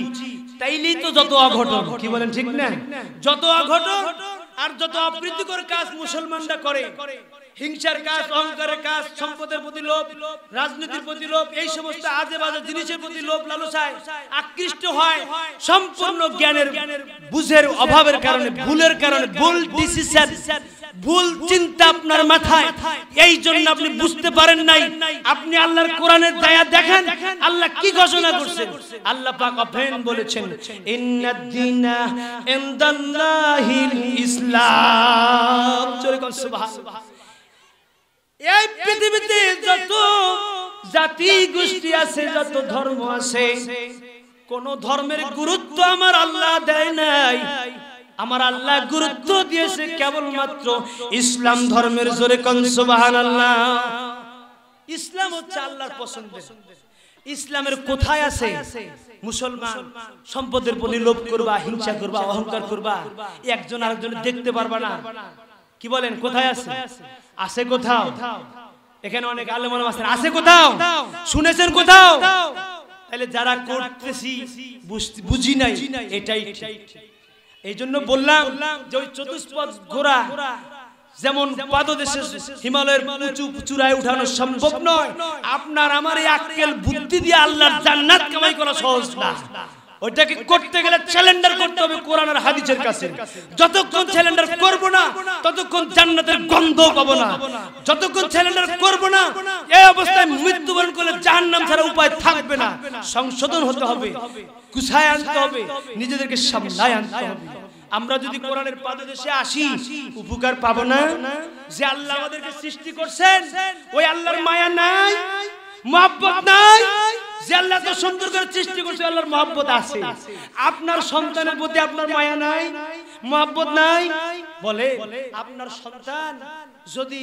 তাইলেই তো যত অঘটন কি বলেন ঠিক না যত অঘটন আর যত অপ্রীতিকর কাজ মুসলমানরা করে হিংসার কাজ অহংকারের কাজ সম্পদের প্রতি লোভ রাজনীতির প্রতি লোভ এই সমস্ত আজে বাজে জিনিসের প্রতি লোভ লালসায় আকৃষ্ট হয় সম্পূর্ণ জ্ঞানের বুঝের অভাবের কারণে ভুলের কারণে ভুল ডিসিশন ভুল চিন্তা আপনার মাথায় এই জন্য আপনি বুঝতে পারেন নাই আপনি আল্লাহর কোরআনের দয়া দেখেন আল্লাহ কি ঘোষণা করছেন আল্লাহ পাক অফেন বলেছেন ইন্নাদ্দিনা ইনদাল্লাহিল ইসলাম চলে কোন সুবহান এই পৃথিবীতে যত জাতি গোষ্ঠী আছে যত ধর্ম আছে কোন ধর্মের গুরুত্ব আমার আল্লাহ দেয় নাই আমার আল্লাহ গুরুত্ব দিয়েছে কেবলমাত্র ইসলাম ধর্মের জোরে কনসবাহান আল্লাহ ইসলাম হচ্ছে আল্লাহর পছন্দ ইসলামের কোথায় আছে মুসলমান সম্পদের প্রতি লোভ করবা হিংসা করবা অহংকার করবা একজন আরেকজন দেখতে পারবা না কি বলেন কোথায় আছে আছে কোথাও এখানে অনেক আলম আলম আছে আছে কোথাও শুনেছেন কোথাও তাহলে যারা করতেছি বুঝি নাই এটাই এই জন্য বললাম যে ওই চতুষ্পদ ঘোড়া যেমন পাদদেশে হিমালয়ের উঁচু চূড়ায় উঠানো সম্ভব নয় আপনার আমার এই আক্কেল বুদ্ধি দিয়ে আল্লাহর জান্নাত কামাই করা সহজ না ওইটাকে করতে গেলে চ্যালেঞ্জার করতে হবে কোরআন আর হাদিসের কাছে যতক্ষণ চ্যালেঞ্জার করব না ততক্ষণ জান্নাতের গন্ধ পাবো না যতক্ষণ চ্যালেঞ্জার করব না এই অবস্থায় মৃত্যুবরণ করলে জাহান্নাম ছাড়া উপায় থাকবে না সংশোধন হতে হবে কুছায় আনতে হবে নিজেদেরকে সামলায় আনতে হবে আমরা যদি কোরআনের পাদদেশে আসি উপকার পাবো না যে আল্লাহ আমাদেরকে সৃষ্টি করছেন ওই আল্লাহর মায়া নাই মহব্বত নাই যে আল্লাহ তো সুন্দর করে সৃষ্টি করছে আল্লাহর মহব্বত আছে আপনার সন্তানের প্রতি আপনার মায়া নাই মহব্বত নাই বলে আপনার সন্তান যদি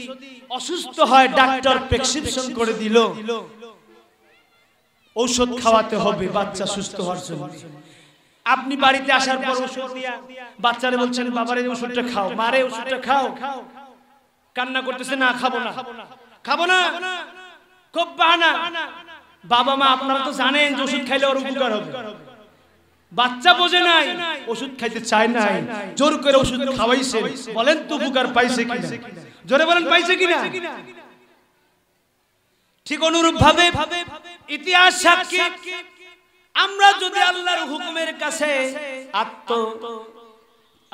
অসুস্থ হয় ডাক্তার প্রেসক্রিপশন করে দিল ঔষধ খাওয়াতে হবে বাচ্চা সুস্থ হওয়ার জন্য আপনি বাড়িতে আসার পর ওষুধ দিয়া বাচ্চারা বলছেন বাবারে এই ওষুধটা খাও মারে ওষুধটা খাও কান্না করতেছে না খাবো না খাবো না খুব বাহানা বাবা মা আপনারা তো জানেন যে ওষুধ খাইলে ওর উপকার হবে বাচ্চা বোঝে নাই ওষুধ খাইতে চায় নাই জোর করে ওষুধ খাওয়াইছে বলেন তো উপকার পাইছে কিনা জোরে বলেন পাইছে কিনা ঠিক অনুরূপ ভাবে ইতিহাস সাক্ষী আমরা যদি আল্লাহর হুকুমের কাছে আত্ম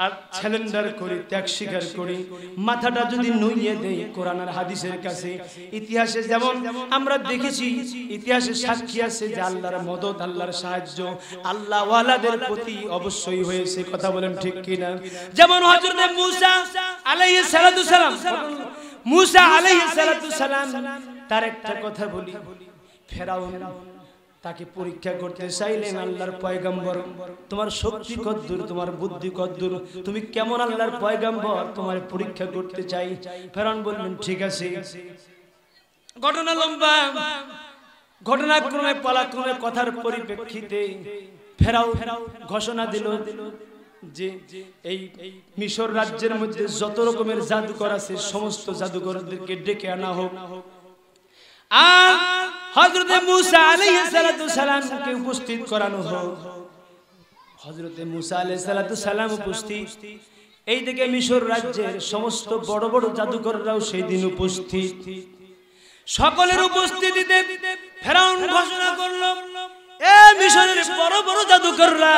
আর স্যালেন্ডার করি ত্যাগ স্বীকার করি মাথাটা যদি নইয়ে দেই কোরআন আর হাদিসের কাছে ইতিহাসে যেমন আমরা দেখেছি ইতিহাসে সাক্ষী আছে যে আল্লাহর মদত আল্লাহর সাহায্য আল্লাহ ওয়ালাদের প্রতি অবশ্যই হয়েছে কথা বলেন ঠিক কি না যেমন হযরত মুসা আলাইহিস সালাতু সালাম মুসা আলাইহিস সালাতু সালাম তার একটা কথা বলি ফেরাউন তাকে পরীক্ষা করতে চাইলেন আল্লাহর পয়গম্বর তোমার শক্তি কদ্দুর তোমার বুদ্ধি কদ্দুর তুমি কেমন আল্লাহর পয়গম্বর তোমার পরীক্ষা করতে চাই ফেরান বললেন ঠিক আছে ঘটনা লম্বা ঘটনা ক্রমে পালা ক্রমে কথার পরিপ্রেক্ষিতে ফেরাও ঘোষণা দিল যে এই মিশর রাজ্যের মধ্যে যত রকমের জাদুকর আছে সমস্ত জাদুকরদেরকে ডেকে আনা হোক আর হজরতে মুসা সালামকে উপস্থিত করানো হোক হজরতে মুসা সালাম উপস্থিত এইদিকে মিশর রাজ্যের সমস্ত বড় বড় জাদুকররাও সেই দিন উপস্থিত সকলের উপস্থিতিতে ফেরাউন ঘোষণা করল এ মিশরের বড় বড় জাদুকররা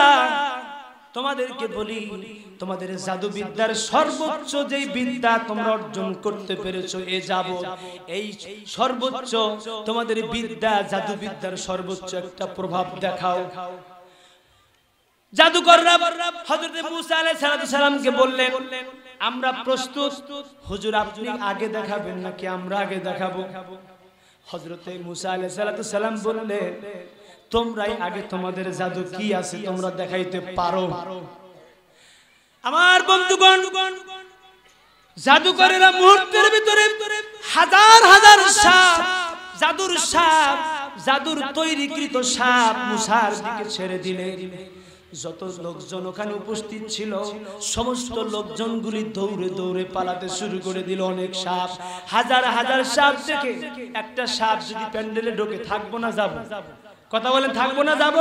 তোমাদেরকে বলি তোমাদের জাদুবিদ্যার সর্বোচ্চ যে বিদ্যা তোমরা অর্জন করতে পেরেছো এ যাব এই সর্বোচ্চ তোমাদের বিদ্যা জাদুবিদ্যার সর্বোচ্চ একটা প্রভাব দেখাও জাদুকররা হযরত মুসা আলাইহিস সালামকে বললেন আমরা প্রস্তুত হুজুর আপনি আগে দেখাবেন নাকি আমরা আগে দেখাবো হযরত মুসা আলাইহিস সালাম বললেন তোমরাই আগে তোমাদের জাদু কি আছে তোমরা দেখাইতে পারো আমার বন্ধুগণ জাদুকরেরা মুহূর্তের ভিতরে হাজার হাজার সাপ জাদুর সাপ জাদুর তৈরিকৃত সাপ মুসার দিকে ছেড়ে দিলে যত লোকজন ওখানে উপস্থিত ছিল সমস্ত লোকজন গুলি দৌড়ে দৌড়ে পালাতে শুরু করে দিল অনেক সাপ হাজার হাজার সাপ থেকে একটা সাপ যদি প্যান্ডেলে ঢোকে থাকবো না যাবো যাবো কথা বলেন থাকবো না যাব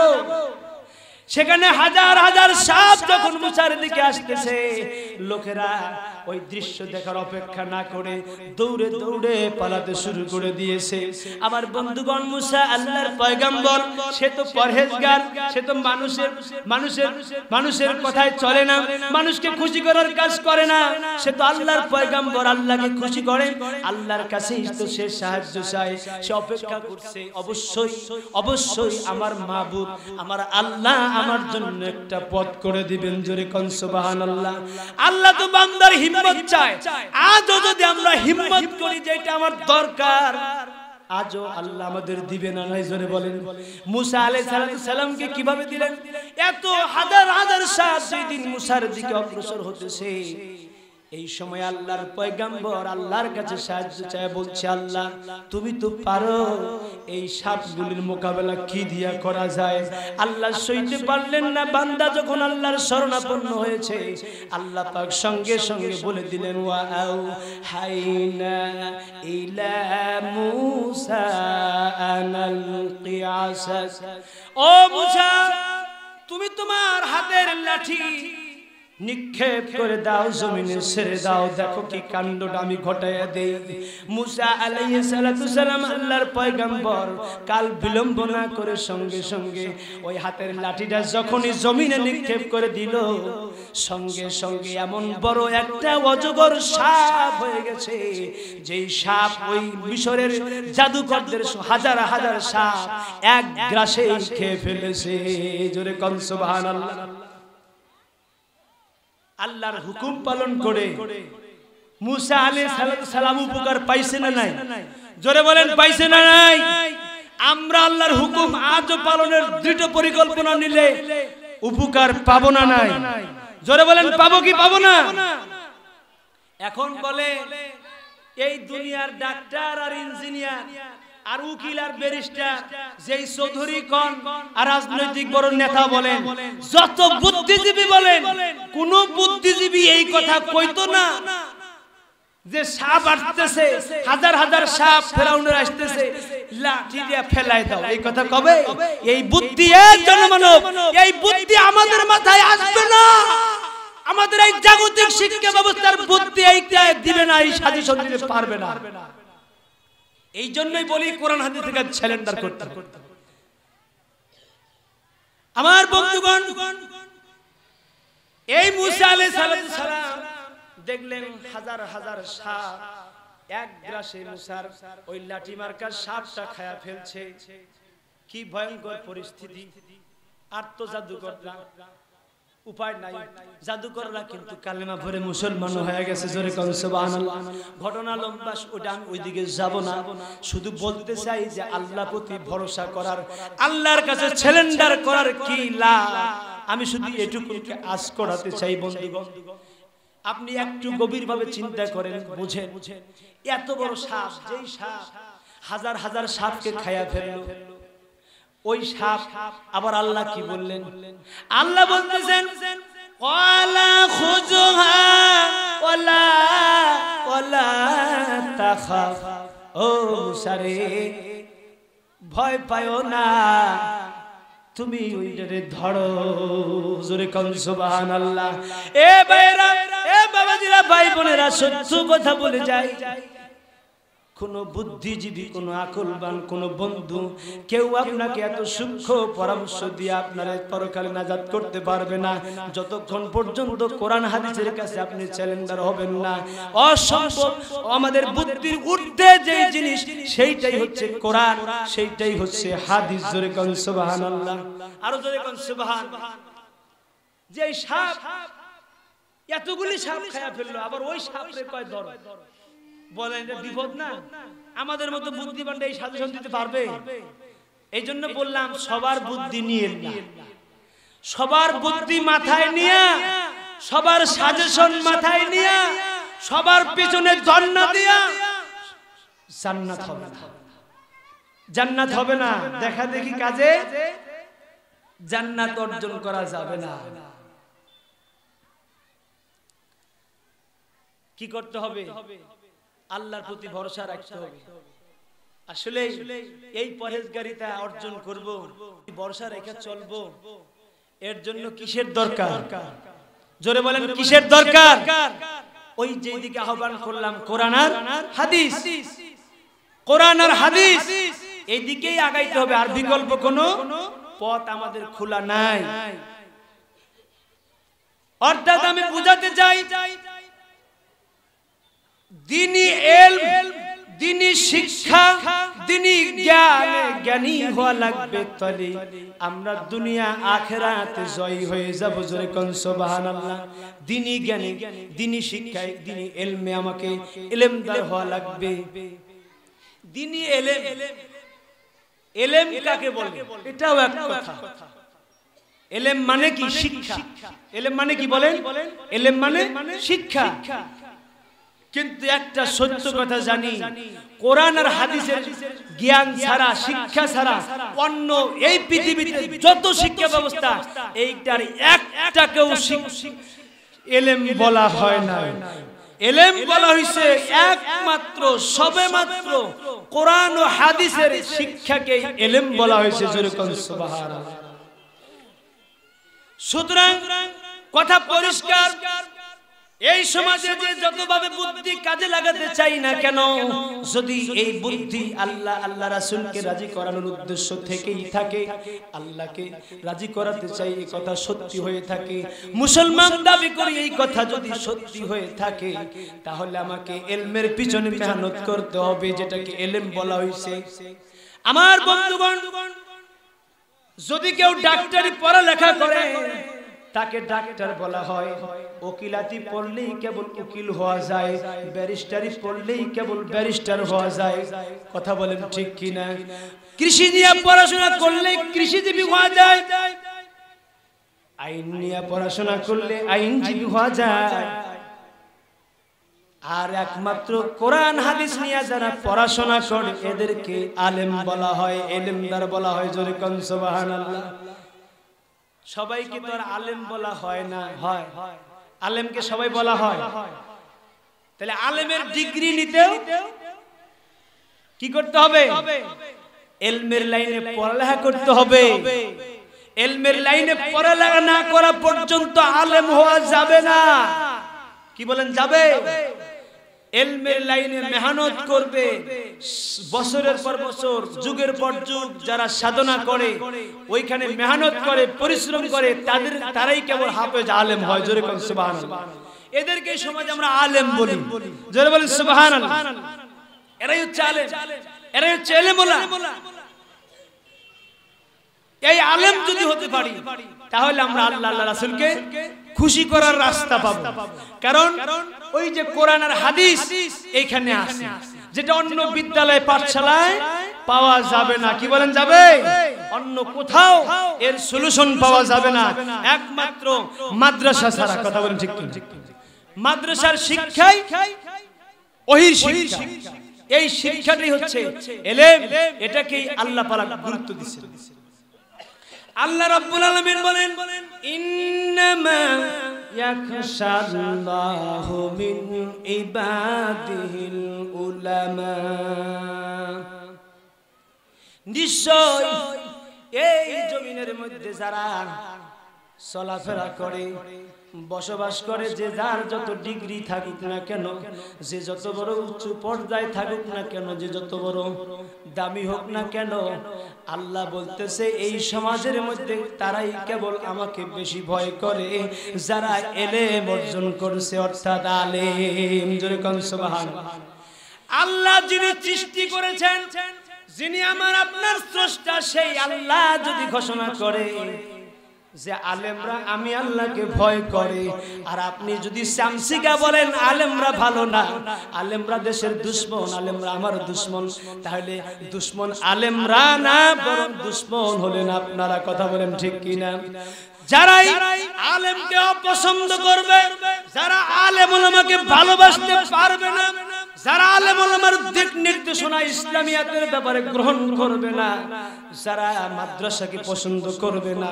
সেখানে হাজার হাজার সাপ যখন মুসার দিকে আসতেছে লোকেরা ওই দৃশ্য দেখার অপেক্ষা না করে দৌড়ে দৌড়ে পালাতে শুরু করে দিয়েছে আমার বন্ধুগণ মুসা আল্লাহর পয়গাম্বর সে তো পরহেজগার সে তো মানুষের মানুষের মানুষের কথায় চলে না মানুষকে খুশি করার কাজ করে না সে তো আল্লাহর পয়গাম্বর আল্লাহকে খুশি করে আল্লাহর কাছেই তো সে সাহায্য চায় সে অপেক্ষা করছে অবশ্যই অবশ্যই আমার মাহবুব আমার আল্লাহ আমার জন্য একটা পথ করে দিবেন জোরে কনসবাহান আল্লাহ আল্লাহ তো বান্দার হিম্মত চায় আজও যদি আমরা হিম্মত করি যেটা আমার দরকার আজও আল্লাহ আমাদের দিবে না নাই জোরে বলেন মুসা আলাই সালামকে কিভাবে দিলেন এত হাজার হাজার সাত দিন মুসার দিকে অগ্রসর হতেছে এই সময় আল্লাহর পয়গাম্বর আল্লাহর কাছে সাহায্য চায় বলছে আল্লাহ তুমি তো পারো এই সাপগুলির মোকাবেলা কি দিয়া করা যায় আল্লাহ সইতে পারলেন না বান্দা যখন আল্লাহর শরণাপন্ন হয়েছে আল্লাহ পাক সঙ্গে সঙ্গে বলে দিলেন ওয়াও হাইনা ইলা মুসা আনাল কিয়াসাস ও মুসা তুমি তোমার হাতের লাঠি নিক্ষেপ করে দাও জমিনে ছেড়ে দাও দেখো কি কাণ্ডটা আমি ঘটাইয়া দেই মুসা আলাইহিস সালাতু সালাম আল্লাহর পয়গম্বর কাল বিলম্ব না করে সঙ্গে সঙ্গে ওই হাতের লাঠিটা যখনই জমিনে নিক্ষেপ করে দিল সঙ্গে সঙ্গে এমন বড় একটা অজগর সাপ হয়ে গেছে যেই সাপ ওই মিশরের জাদুকরদের হাজার হাজার সাপ এক গ্রাসে খেয়ে ফেলেছে জোরে কন সুবহানাল্লাহ আল্লাহর হুকুম পালন করে মুসা আলী সালাম উপকার পাইছে না নাই জোরে বলেন পাইছে না নাই আমরা আল্লাহর হুকুম আজ পালনের দৃঢ় পরিকল্পনা নিলে উপকার পাবো না নাই জোরে বলেন পাবো কি পাবো না এখন বলে এই দুনিয়ার ডাক্তার আর ইঞ্জিনিয়ার আর উকিল আর ব্যারিস্টার যেই চৌধুরী কন আর রাজনৈতিক বড় নেতা বলেন যত বুদ্ধিজীবী বলেন কোন বুদ্ধিজীবী এই কথা কইতো না যে সাপ আসতেছে হাজার হাজার সাপ ফেরাউনের আসতেছে লাঠি দিয়ে ফেলাই দাও এই কথা কবে এই বুদ্ধি এ জনমানব এই বুদ্ধি আমাদের মাথায় আসবে না আমাদের এই জাগতিক শিক্ষা ব্যবস্থার বুদ্ধি এইটা দিবে না এই সাজেশন দিতে পারবে না এই জন্যই বলি কোরআন হাদিস থেকে স্যালেন্ডার করতে আমার বন্ধুগণ এই মুসা সালাম দেখলেন হাজার হাজার সাপ এক গ্রাসে মুসার ওই লাঠি মার্কার সাপটা খায়া ফেলছে কি ভয়ঙ্কর পরিস্থিতি আর তো জাদুকররা উপায় নাই জাদুকররা কিন্তু কালেমা ভরে মুসলমান হয়ে গেছে জোরে ঘটনা আমি ওইদিকে যাব না শুধু বলতে চাই যে আল্লাহ প্রতি ভরসা করার আল্লাহর কাছে করার কি লাভ আমি শুধু এটুকুকে করাতে চাই বন্ধুগণ আপনি একটু গভীরভাবে চিন্তা করেন বুঝেন এত বড় সাপ যেই সাপ হাজার হাজার সাপকে খায়া ফেললো ওই সাপ আবার আল্লাহ কি বললেন আল্লাহ বলতেছেন কলা ভয় পায়ো না তুমি ওইটারে ধরো জোরে কন বাহান আল্লাহ এ বাইরা এ বাবাজিরা ভাই বোনেরা সত্য কথা বলে যায় কোনো বুদ্ধিজীবী কোনো আকলবান কোনো বন্ধু কেউ আপনাকে এত সূক্ষ্ম পরামর্শ দিয়ে আপনার পরকালে নাজাদ করতে পারবে না যতক্ষণ পর্যন্ত কোরআন হাদিসের কাছে আপনি চ্যালেঞ্জার হবেন না অসম্ভব আমাদের বুদ্ধির উর্ধে যে জিনিস সেইটাই হচ্ছে কোরআন সেইটাই হচ্ছে হাদিস জোরে কন সুবহানাল্লাহ আরো জোরে কন সুবহান যে সাপ এতগুলি সাপ খায়া ফেললো আবার ওই সাপরে কয় দর বলেন এটা বিপদ না আমাদের মতো বুদ্ধিমানটা এই সাজেশন দিতে পারবে এই জন্য বললাম সবার বুদ্ধি নিয়ে সবার বুদ্ধি মাথায় নিয়ে সবার সাজেশন মাথায় নিয়ে সবার পিছনে জন্না দিয়া জান্নাত হবে না জান্নাত হবে না দেখা দেখি কাজে জান্নাত অর্জন করা যাবে না কি করতে হবে আল্লাহর প্রতি ভরসা রাখতে হবে আসলে এই পরেজগারিতা অর্জন করব ভরসা রেখে চলবো এর জন্য কিসের দরকার জোরে বলেন কিসের দরকার ওই যে দিকে আহ্বান করলাম কোরআন আর হাদিস কোরআন আর হাদিস এইদিকেই আগাইতে হবে আর বিকল্প কোনো পথ আমাদের খোলা নাই অর্থাৎ আমি বুঝাতে চাই দিনী এলম দিনী শিক্ষা দিনী জ্ঞান জ্ঞানী হওয়া লাগবে তলে আমরা দুনিয়া আখেরাতে জয় হয়ে যাব জোরে কোন সুবহানাল্লাহ দিনী জ্ঞানে দিনী শিক্ষায় দিনী এলমে আমাকে এলেমদার হওয়া লাগবে দিনী এলম এলেম কাকে বলে এটাও এক কথা এলেম মানে কি শিক্ষা এলম মানে কি বলেন এলম মানে শিক্ষা কিন্তু একটা সত্য কথা জানি কোরআন আর হাদিসের জ্ঞান ছাড়া শিক্ষা ছাড়া অন্য এই পৃথিবীতে যত শিক্ষা ব্যবস্থা এইটার একটাকেও এলেম বলা হয় না এলেম বলা হয়েছে একমাত্র সবে মাত্র কোরআন ও হাদিসের শিক্ষাকে এলেম বলা হয়েছে সুতরাং কথা পরিষ্কার এই সমাজে যে যতভাবে বুদ্ধি কাজে লাগাতে চাই না কেন যদি এই বুদ্ধি আল্লাহ আল্লাহ রাসুলকে রাজি করানোর উদ্দেশ্য থেকেই থাকে আল্লাহকে রাজি করাতে চাই এই কথা সত্যি হয়ে থাকে মুসলমান দাবি করি এই কথা যদি সত্যি হয়ে থাকে তাহলে আমাকে এলমের পিছনে মেহনত করতে হবে যেটাকে এলেম বলা হয়েছে আমার বন্ধুগণ যদি কেউ ডাক্তারি পড়ালেখা করে তাকে ডাক্তার বলা হয় ওকিলাতি পড়লেই কেবল উকিল হওয়া যায় ব্যারিস্টারি পড়লেই কেবল ব্যারিস্টার হওয়া যায় কথা বলেন ঠিক কিনা কৃষি নিয়ে পড়াশোনা করলে কৃষিজীবী হওয়া যায় আইন নিয়ে পড়াশোনা করলে আইনজীবী হওয়া যায় আর একমাত্র কোরআন হাদিস নিয়ে যারা পড়াশোনা করে এদেরকে আলেম বলা হয় এলেমদার বলা হয় জোরে কনসবাহান আল্লাহ সবাইকে তো আর আলেম বলা হয় না হয় আলেমকে সবাই বলা হয় তাহলে আলেমের ডিগ্রি নিতে কি করতে হবে এলমের লাইনে পড়ালেখা করতে হবে এলমের লাইনে পড়ালেখা না করা পর্যন্ত আলেম হওয়া যাবে না কি বলেন যাবে এলমের লাইনে মেহনত করবে বছরের পর বছর যুগের পর যুগ যারা সাধনা করে ওইখানে মেহনত করে পরিশ্রম করে তাদের তারাই কেবল হাফেজ আলেম হয় জোরে কম সুবাহান এদেরকে সমাজে আমরা আলেম বলি জোরে বলেন সুবাহান এরাই হচ্ছে আলেম এরাই হচ্ছে এলেম এই আলেম যদি হতে পারি তাহলে আমরা আল্লাহ রাসুলকে খুশি করার রাস্তা পাবো কারণ ওই যে কোরআন আর হাদিস এইখানে আসে যেটা অন্য বিদ্যালয় পাঠশালায় পাওয়া যাবে না কি বলেন যাবে অন্য কোথাও এর সলিউশন পাওয়া যাবে না একমাত্র মাদ্রাসা ছাড়া কথা বলেন ঠিক মাদ্রাসার শিক্ষাই ওই শিক্ষা এই শিক্ষাটাই হচ্ছে এলেম এটাকেই আল্লাহ পালা গুরুত্ব দিচ্ছেন আল্লাহ রাব্বুল আলামিন বলেন ইন্নামা يخشى الله من عباده العلماء নিশ্চয় এই জমিনের মধ্যে যারা চলাফেরা করে বসবাস করে যে যার যত ডিগ্রি থাকুক না কেন যে যত বড় উচ্চ পর্যায়ে থাকুক না কেন যে যত বড় দামি হোক না কেন আল্লাহ বলতেছে এই সমাজের মধ্যে তারাই কেবল আমাকে বেশি ভয় করে যারা এলে অর্জন করছে অর্থাৎ আলে আল্লাহ যিনি সৃষ্টি করেছেন যিনি আমার আপনার স্রষ্টা সেই আল্লাহ যদি ঘোষণা করে যে আলেমরা আমি আল্লাহকে ভয় করে আর আপনি যদি শ্যামসিকা বলেন আলেমরা ভালো না আলেমরা দেশের দুশ্মন আলেমরা আমার দুশ্মন তাহলে দুশ্মন আলেমরা না বরং দুশ্মন হলেন আপনারা কথা বলেন ঠিক কিনা যারাই আলেমকে অপছন্দ করবে যারা আলেম ওলামাকে ভালোবাসতে পারবে না যারা আলেম ওলামার দিক নির্দেশনা ইসলামিয়াতের ব্যাপারে গ্রহণ করবে না যারা মাদ্রাসাকে পছন্দ করবে না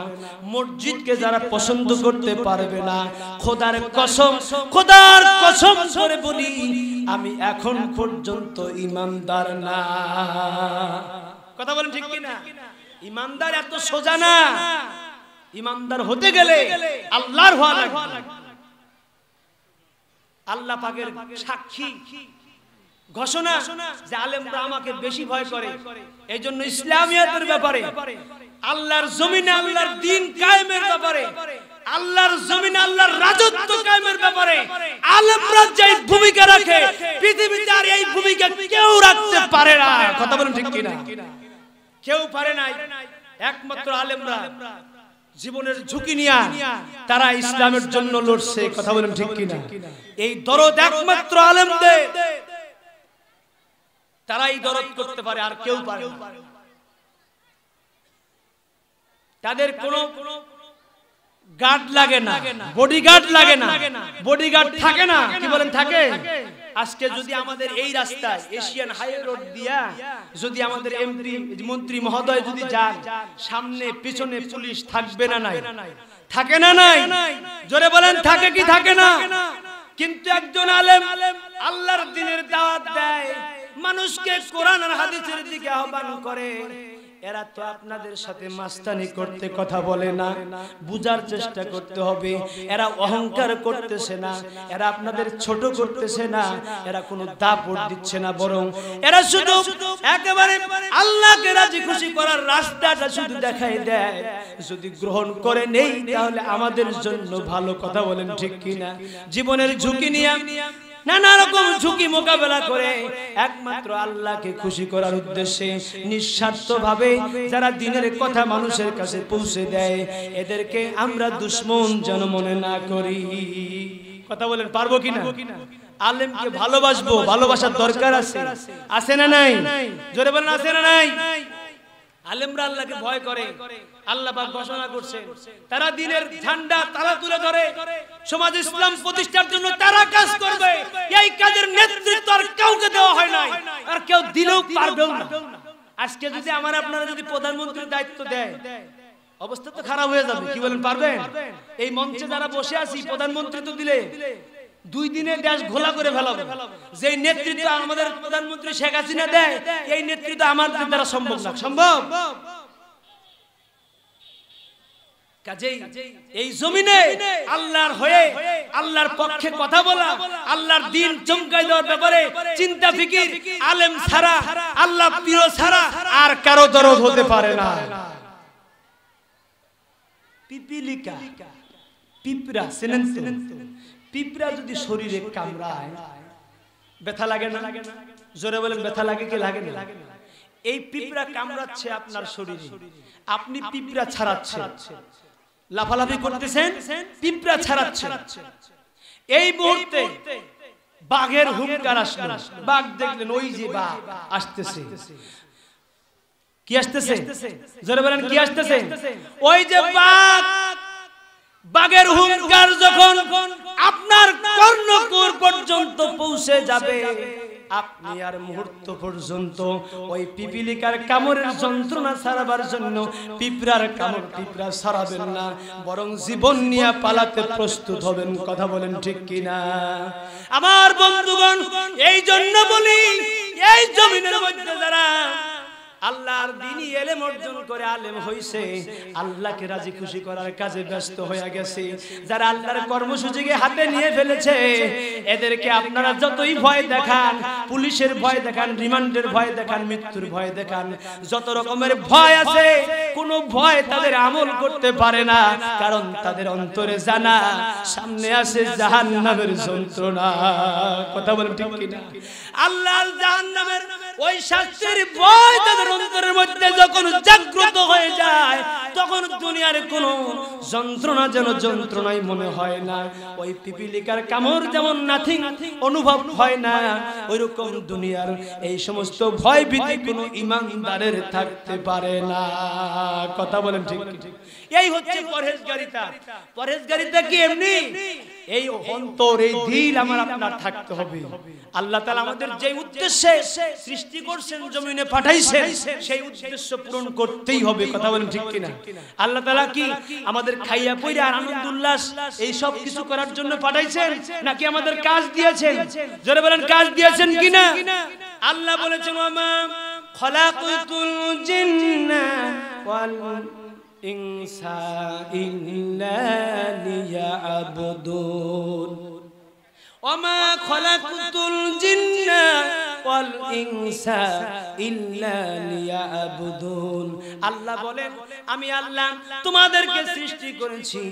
মসজিদকে যারা পছন্দ করতে পারবে না খোদার কসম খোদার কসম করে বলি আমি এখন পর্যন্ত ইমানদার না কথা বলেন ঠিক কিনা ইমানদার এত সোজা না ইমানদার হতে গেলে আল্লাহর হওয়া লাগবে আল্লাহ পাকের সাক্ষী ঘোষণা যে আলেমরা আমাকে বেশি ভয় করে এই জন্য ইসলামিয়াতের ব্যাপারে আল্লাহর জমিনে আল্লাহর দিন কায়েমের ব্যাপারে আল্লাহর জমিনে আল্লাহর রাজত্ব কায়েমের ব্যাপারে আলেমরা যে ভূমিকা রাখে পৃথিবীতে আর এই ভূমিকা কেউ রাখতে পারে না কথা বলেন ঠিক কিনা কেউ পারে নাই একমাত্র আলেমরা জীবনের ঝুঁকি নিয়া তারা ইসলামের জন্য লড়ছে কথা বলেন ঠিক কিনা এই দরদ একমাত্র আলেমদের তারাই দরদ করতে পারে আর কেউ পারে তাদের কোনো গার্ড লাগে না বডিগার্ড লাগে না বডিগার্ড থাকে না কি বলেন থাকে আজকে যদি আমাদের এই রাস্তায় এশিয়ান হাইওয়ে রোড দিয়া যদি আমাদের এমপি মন্ত্রী মহোদয় যদি যান সামনে পিছনে পুলিশ থাকবে না নাই থাকে না নাই জোরে বলেন থাকে কি থাকে না কিন্তু একজন আলেম আল্লাহর দিনের দাওয়াত দেয় মানুষকে কোরআন আর হাদিসের দিকে আহ্বান করে এরা তো আপনাদের সাথে মাস্তানি করতে কথা বলে না বুঝার চেষ্টা করতে হবে এরা অহংকার করতেছে না এরা আপনাদের ছোট করতেছে না এরা কোনো দাপট দিচ্ছে না বরং এরা শুধু একেবারে আল্লাহকে রাজি খুশি করার রাস্তাটা শুধু দেখাই দেয় যদি গ্রহণ করে নেই তাহলে আমাদের জন্য ভালো কথা বলেন ঠিক কিনা জীবনের ঝুঁকি নিয়ে নানা রকম ঝুঁকি মোকাবেলা করে একমাত্র আল্লাহকে খুশি করার উদ্দেশ্যে নিঃস্বার্থভাবে যারা দিনের কথা মানুষের কাছে পৌঁছে দেয় এদেরকে আমরা দুশ্মন যেন মনে না করি কথা বলেন পারবো কিনা আলেমকে ভালোবাসবো ভালোবাসার দরকার আছে আছে না নাই জোরে বলেন আছে না নাই আলেমরা আল্লাহকে ভয় করে আল্লাহ ঘোষণা করছে তারা দিনের ঝান্ডা তারা তুলে ধরে সমাজ ইসলাম প্রতিষ্ঠার জন্য তারা কাজ করবে এই কাজের নেতৃত্ব আর কাউকে দেওয়া হয় নাই আর কেউ দিলেও পারবেও না আজকে যদি আমার আপনারা যদি প্রধানমন্ত্রীর দায়িত্ব দেয় অবস্থা তো খারাপ হয়ে যাবে কি বলেন পারবেন এই মঞ্চে যারা বসে আছি প্রধানমন্ত্রী তো দিলে দুই দিনে দেশ ঘোলা করে ফেলাবে যে নেতৃত্ব আমাদের প্রধানমন্ত্রী শেখ হাসিনা দেয় এই নেতৃত্ব আমাদের দ্বারা সম্ভব না সম্ভব কাজেই এই জমিনে আল্লাহর হয়ে আল্লাহর পক্ষে কথা বলা আল্লাহর দিন চমকাই দেওয়ার ব্যাপারে চিন্তা ফিকির আলেম ছাড়া আল্লাহ প্রিয় ছাড়া আর কারো দরদ হতে পারে না পিপিলিকা পিপরা সিনেন সিনেন পিঁপড়া যদি শরীরে কামড়ায় ব্যথা লাগে না জোরে বলেন ব্যথা লাগে কি লাগে না এই পিঁপড়া কামড়াচ্ছে আপনার শরীরে আপনি পিঁপড়া ছাড়াচ্ছে লাফালাফি করতেছেন পিঁপড়া ছাড়াচ্ছে এই মুহূর্তে বাঘের হুমকার আসলো বাঘ দেখলেন ওই যে বাঘ আসতেছে কি আসতেছে জোরে বলেন কি আসতেছে ওই যে বাঘ বাঘের হুমকার যখন আপনার কর্ণকোর পর্যন্ত পৌঁছে যাবে আপনি আর মুহূর্ত পর্যন্ত ওই পিপিলিকার কামড়ের যন্ত্রণা সারাবার জন্য পিঁপড়ার কামড় পিঁপড়া সারাবেন না বরং জীবন নিয়ে পালাতে প্রস্তুত হবেন কথা বলেন ঠিক কিনা আমার বন্ধুগণ এই জন্য বলি এই জমিনের মধ্যে যারা আল্লাহর দিনই এলেম অর্জন করে আলেম হইছে আল্লাহকে রাজি খুশি করার কাজে ব্যস্ত হয়ে গেছে যারা আল্লাহর কর্মসূচিকে হাতে নিয়ে ফেলেছে এদেরকে আপনারা যতই ভয় দেখান পুলিশের ভয় দেখান রিমান্ডের ভয় দেখান মৃত্যুর ভয় দেখান যত রকমের ভয় আছে কোনো ভয় তাদের আমল করতে পারে না কারণ তাদের অন্তরে জানা সামনে আসে জাহান্নামের যন্ত্রণা কথা বলেন ঠিক কিনা আল্লাহ জাহান্নামের ওই শাস্তির ভয় তাদের অন্তরের মধ্যে যখন জাগ্রত হয়ে যায় তখন দুনিয়ার কোন যন্ত্রণা যেন মনে হয় না ওই পিপিলিকার কামড় যেমন নাথিং অনুভব হয় না দুনিয়ার এই সমস্ত ভয় ভীতি কোনো ইমানদারের থাকতে পারে না কথা বলেন ঠিক ঠিক এই হচ্ছে পরহেজগারিতা পরহেজগারিতা কি এমনি এই অন্তর এই দিল আমার আপনার থাকতে হবে আল্লাহ তাআলা আমাদের যে উদ্দেশ্যে সৃষ্টি করছেন জমিনে পাঠাইছেন সেই উদ্দেশ্য পূরণ করতেই হবে কথা বলেন ঠিক কিনা আল্লাহ তাআলা কি আমাদের খাইয়া পইরা আনন্দ উল্লাস এই সব কিছু করার জন্য পাঠাইছেন নাকি আমাদের কাজ দিয়েছেন জোরে বলেন কাজ দিয়েছেন কিনা আল্লাহ বলেছেন আমা খলাকুল জিন্না ওয়াল আল্লাহ বলেন আমি আল্লাহ তোমাদেরকে সৃষ্টি করেছি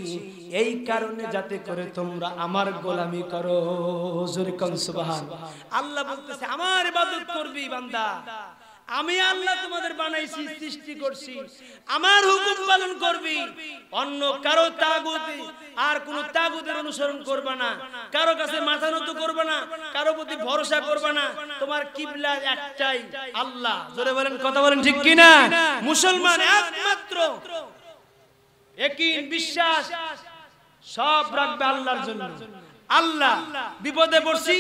এই কারণে যাতে করে তোমরা আমার গোলামি করো আল্লাহ বলতেছে আমার ইবাদত করবি বান্দা আমি আল্লাহ তোমাদের বানাইছি সৃষ্টি করছি আমার হুকুম পালন করবি অন্য কারো তাগুত আর কোন তাগুতের অনুসরণ করবে না কারো কাছে মাথা নত করবে না কারো প্রতি ভরসা করবে না তোমার কিবলা একটাই আল্লাহ জোরে বলেন কথা বলেন ঠিক কি না মুসলমান একমাত্র একই বিশ্বাস সব রাখবে আল্লাহর জন্য আল্লাহ বিপদে পড়ছি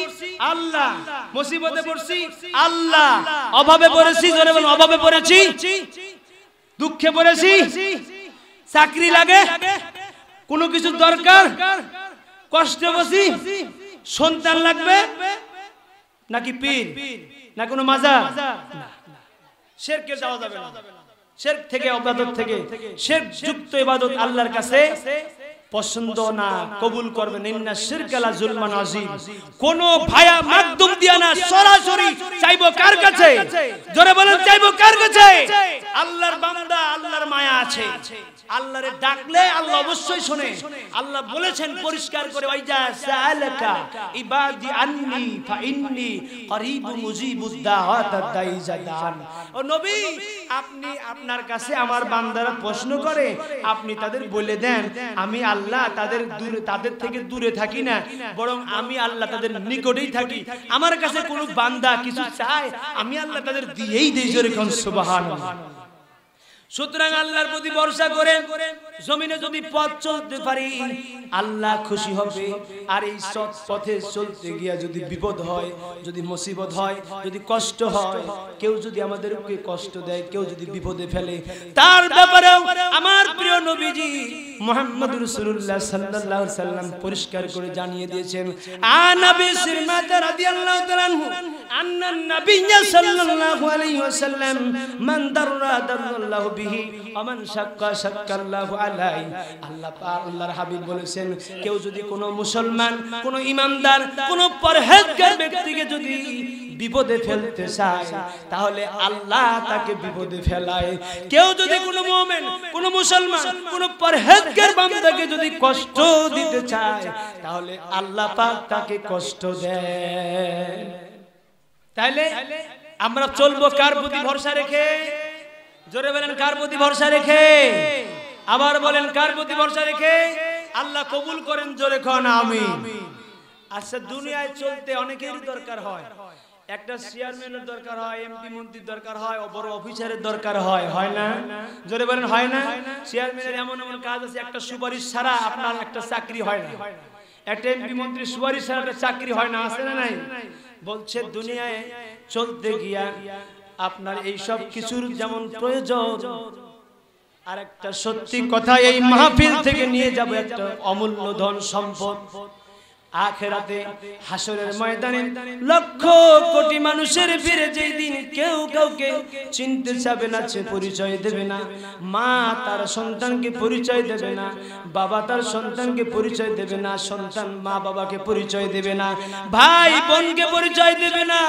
আল্লাহ মুসিবতে পড়ছি আল্লাহ অভাবে পড়েছি জোরে বলেন অভাবে পড়েছি দুঃখে পড়েছি চাকরি লাগে কোনো কিছু দরকার কষ্টে বসি সন্তান লাগবে নাকি পীর না কোনো মাজা কে যাওয়া যাবে না শের থেকে অবাদত থেকে শের যুক্ত ইবাদত আল্লাহর কাছে পছন্দ না কবুল করবে নিন্না শিরকালা জুলমান আজিম কোন ভায়া মাকদুম দিয়া না সরাসরি চাইবো কার কাছে জোরে বলেন চাইবো কার কাছে আল্লাহর বান্দা আল্লাহর মায়া আছে আল্লাহরে ডাকলে আল্লাহ অবশ্যই শুনে আল্লাহ বলেছেন পরিষ্কার করে ওই যা সালাকা ইবাদি আননি ফা ইন্নি করিবু মুজিবুদ দাওয়াত জাদান ও নবী আপনি আপনার কাছে আমার বান্দারা প্রশ্ন করে আপনি তাদের বলে দেন আমি আল্লাহ আল্লাহ তাদের দূরে তাদের থেকে দূরে থাকি না বরং আমি আল্লাহ তাদের নিকটেই থাকি আমার কাছে কোনো বান্দা কিছু চায় আমি আল্লাহ তাদের দিয়েই দেই জোরে কনসবাহান সুতরাং আল্লাহর প্রতি ভরসা করে জমিনে যদি পথ চলতে পারি আল্লাহ খুশি হবে আর এই সৎ পথে চলতে গিয়া যদি বিপদ হয় যদি মুসিবত হয় যদি কষ্ট হয় কেউ যদি আমাদেরকে কষ্ট দেয় কেউ যদি বিপদে ফেলে তার ব্যাপারে আমার প্রিয় নবীজি মোহাম্মদ রসুল্লাহ সাল্লাহ সাল্লাম পরিষ্কার করে জানিয়ে দিয়েছেন আনাবি সিরমাতা রাদিয়াল্লাহু তাআলা আন্না নবিয়্য সাল্লাল্লাহু আলাইহি ওয়াসাল্লাম মান দাররা দাররাল্লাহু বিহি অমান শাক্কা শাক্কাল্লাহু আলাই আল্লাহ পাক আল্লাহর হাবিব বলেছেন কেউ যদি কোন মুসলমান কোন ইমানদার কোন পরহেজগার ব্যক্তিকে যদি বিপদে ফেলতে চায় তাহলে আল্লাহ তাকে বিপদে ফেলায় কেউ যদি কোনো মোমেন কোন মুসলমান কোন পরহেজগার বান্দাকে যদি কষ্ট দিতে চায় তাহলে আল্লাহ পাক তাকে কষ্ট দেয় তাহলে আমরা চলবো কার প্রতি ভরসা রেখে জোরে বলেন কার প্রতি ভরসা রেখে আবার বলেন কার প্রতি ভরসা রেখে আল্লাহ কবুল করেন জোরে খন আমি আচ্ছা দুনিয়ায় চলতে অনেকেরই দরকার হয় একটা চেয়ারম্যানের দরকার হয় এমপি মন্ত্রীর দরকার হয় বড় অফিসারের দরকার হয় হয় না জোরে বলেন হয় না চেয়ারম্যানের এমন এমন কাজ আছে একটা সুপারিশ ছাড়া আপনার একটা চাকরি হয় না একটা এমপি মন্ত্রী সুপারিশ ছাড়া একটা চাকরি হয় না আছে না নাই বলছে দুনিয়ায় চলতে গিয়া আপনার এই সব কিছুর যেমন প্রয়োজন আর একটা সত্যি কথা এই মাহফিল থেকে নিয়ে যাব একটা অমূল্য ধন সম্পদ আখেরাতে হাসরের ময়দানে লক্ষ কোটি মানুষের ফিরে যেই দিন কেউ কাউকে চিনতে যাবে না সে পরিচয় দেবে না মা তার সন্তানকে পরিচয় দেবে না বাবা তার সন্তানকে পরিচয় দেবে না সন্তান মা বাবাকে পরিচয় দেবে না ভাই বোনকে পরিচয় দেবে না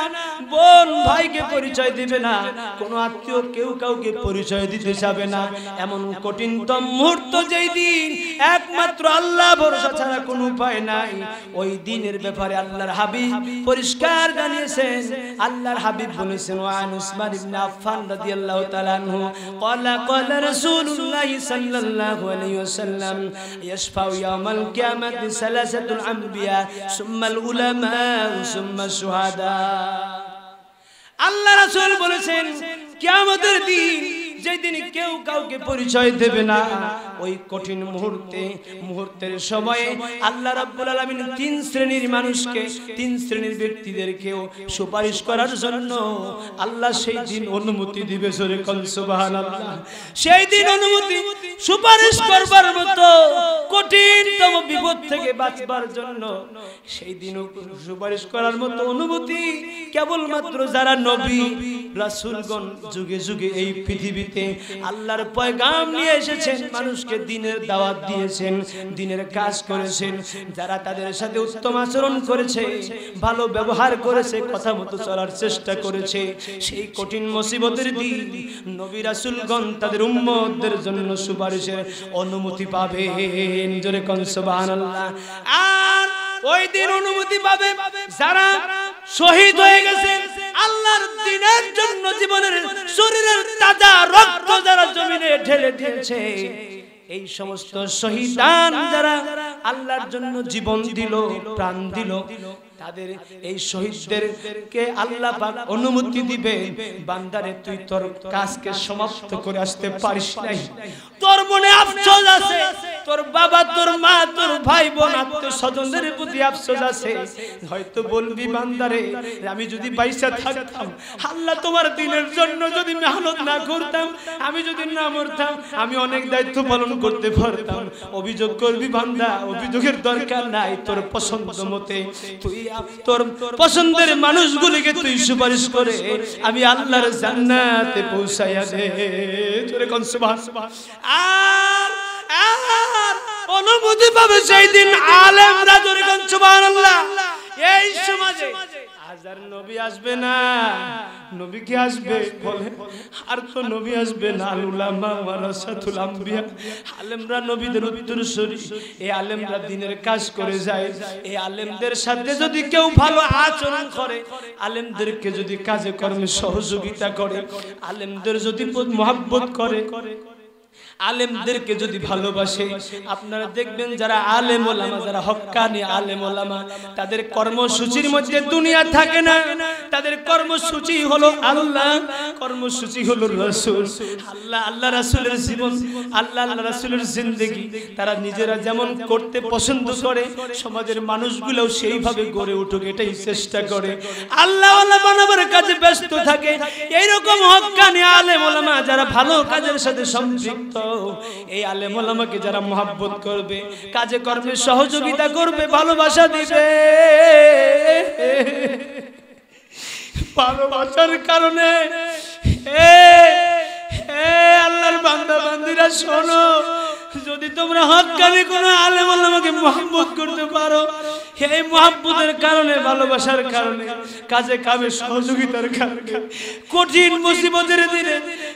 বোন ভাইকে পরিচয় দেবে না কোনো আত্মীয় কেউ কাউকে পরিচয় দিতে যাবে না এমন কঠিনতম মুহূর্ত যেই দিন একমাত্র আল্লাহ ভরসা ছাড়া কোনো উপায় নাই ওই দিনের ব্যাপারে আল্লাহর হাবিব পরিষ্কার জানিয়েছেন আল্লাহর হাবিব বলেছেন ওয়ান উসমান ইবনে আফফান রাদিয়াল্লাহু তাআলা আনহু ক্বালা ক্বালা রাসূলুল্লাহ সাল্লাল্লাহু আলাইহি ওয়াসাল্লাম ইশফাউ ইয়াওমাল কিয়ামাতি সালাসাতুল আমবিয়া সুম্মাল উলামা সুম্মা শুহাদা আল্লাহ রাসূল বলেছেন কিয়ামতের দিন যেদিন কেউ কাউকে পরিচয় দেবে না ওই কঠিন মুহূর্তে মুহূর্তের সময়ে আল্লাহ রাব্বুল আলামিন তিন শ্রেণীর মানুষকে তিন শ্রেণীর ব্যক্তিদেরকেও সুপারিশ করার জন্য আল্লাহ সেই দিন অনুমতি দিবে সরে সুবহানাল্লাহ সেই দিন অনুমতি সুপারিশ করবার মতো কঠিনতম বিপদ থেকে বাঁচবার জন্য সেই দিন সুপারিশ করার মতো অনুমতি কেবলমাত্র যারা নবী রাসূলগণ যুগে যুগে এই পৃথিবী দিতে আল্লাহর পয়গাম নিয়ে এসেছেন মানুষকে দিনের দাওয়াত দিয়েছেন দিনের কাজ করেছেন যারা তাদের সাথে উত্তম আচরণ করেছে ভালো ব্যবহার করেছে কথা মতো চলার চেষ্টা করেছে সেই কঠিন মুসিবতের দিন নবী রাসূলগণ তাদের উম্মতদের জন্য সুপারিশের অনুমতি পাবে জোরে কন সুবহানাল্লাহ আর ওই দিন অনুমতি পাবে যারা শহীদ হয়ে গেছেন আল্লাহর দিনের জন্য জীবনের শরীরের তাজা রক্ত যারা জমিনে ঢেলে দিয়েছে এই সমস্ত শহীদান যারা আল্লাহর জন্য জীবন দিল প্রাণ দিল তাদের এই শহীদদেরকে আল্লাহ পাক অনুমতি দিবে বান্দারে তুই তোর কাজকে সমাপ্ত করে আসতে পারিস নাই তোর মনে আফসোস আছে তোর বাবা তোর মা তোর ভাই বোন আত্মীয় স্বজনদের প্রতি আফসোস আছে হয়তো বলবি বান্দারে আমি যদি বাইসা থাকতাম আল্লাহ তোমার দিনের জন্য যদি মেহনত না করতাম আমি যদি না মরতাম আমি অনেক দায়িত্ব পালন করতে পারতাম অভিযোগ করবি বান্দা অভিযোগের দরকার নাই তোর পছন্দ মতে তুই তোর পছন্দের মানুষগুলিকে তুই সুপারিশ করে আমি আল্লাহর জান্নাতে পৌঁছাইয়া দে তোরে কোন আর আর অনুমতি পাবে সেই দিন আলেমরা জোরে কোন সুবহানাল্লাহ এই সমাজে হাজার নবী আসবে না নবী কি আসবে বলে আর তো নবী আসবে না আলুলামা ওয়ারাসাতুল আম্বিয়া আলেমরা নবীদের উত্তরসূরি এই আলেমরা দিনের কাজ করে যায় এই আলেমদের সাথে যদি কেউ ভালো আচরণ করে আলেমদেরকে যদি কাজে কর্মে সহযোগিতা করে আলেমদের যদি মহাব্বত করে আলেমদেরকে যদি ভালোবাসে আপনারা দেখবেন যারা আলেম ওলামা যারা হক্কানি আলেম ওলামা তাদের কর্মসূচির মধ্যে দুনিয়া থাকে না তাদের কর্মসূচি হলো আল্লাহ কর্মসূচি হলো রাসূল আল্লাহ আল্লাহ রাসুলের জীবন আল্লাহ আল্লাহ রাসুলের জিন্দেগি তারা নিজেরা যেমন করতে পছন্দ করে সমাজের মানুষগুলোও সেইভাবে গড়ে উঠুক এটাই চেষ্টা করে আল্লাহ আল্লাহ বানাবার কাজে ব্যস্ত থাকে এইরকম হক্কানি আলেম ওলামা যারা ভালো কাজের সাথে সম্পৃক্ত এই আলেম আলামাকে যারা মহাব্বত করবে কাজে কর্মে সহযোগিতা করবে ভালোবাসা দিবে ভালোবাসার কারণে হে আল্লাহর বান্দা শোনো যদি তোমরা হকানি কোনো আলেম আল্লামাকে মোহাম্মত করতে পারো এই মোহাম্মতের কারণে ভালোবাসার কারণে কাজে কামে সহযোগিতার কারণে কঠিন মুসিবতের দিনে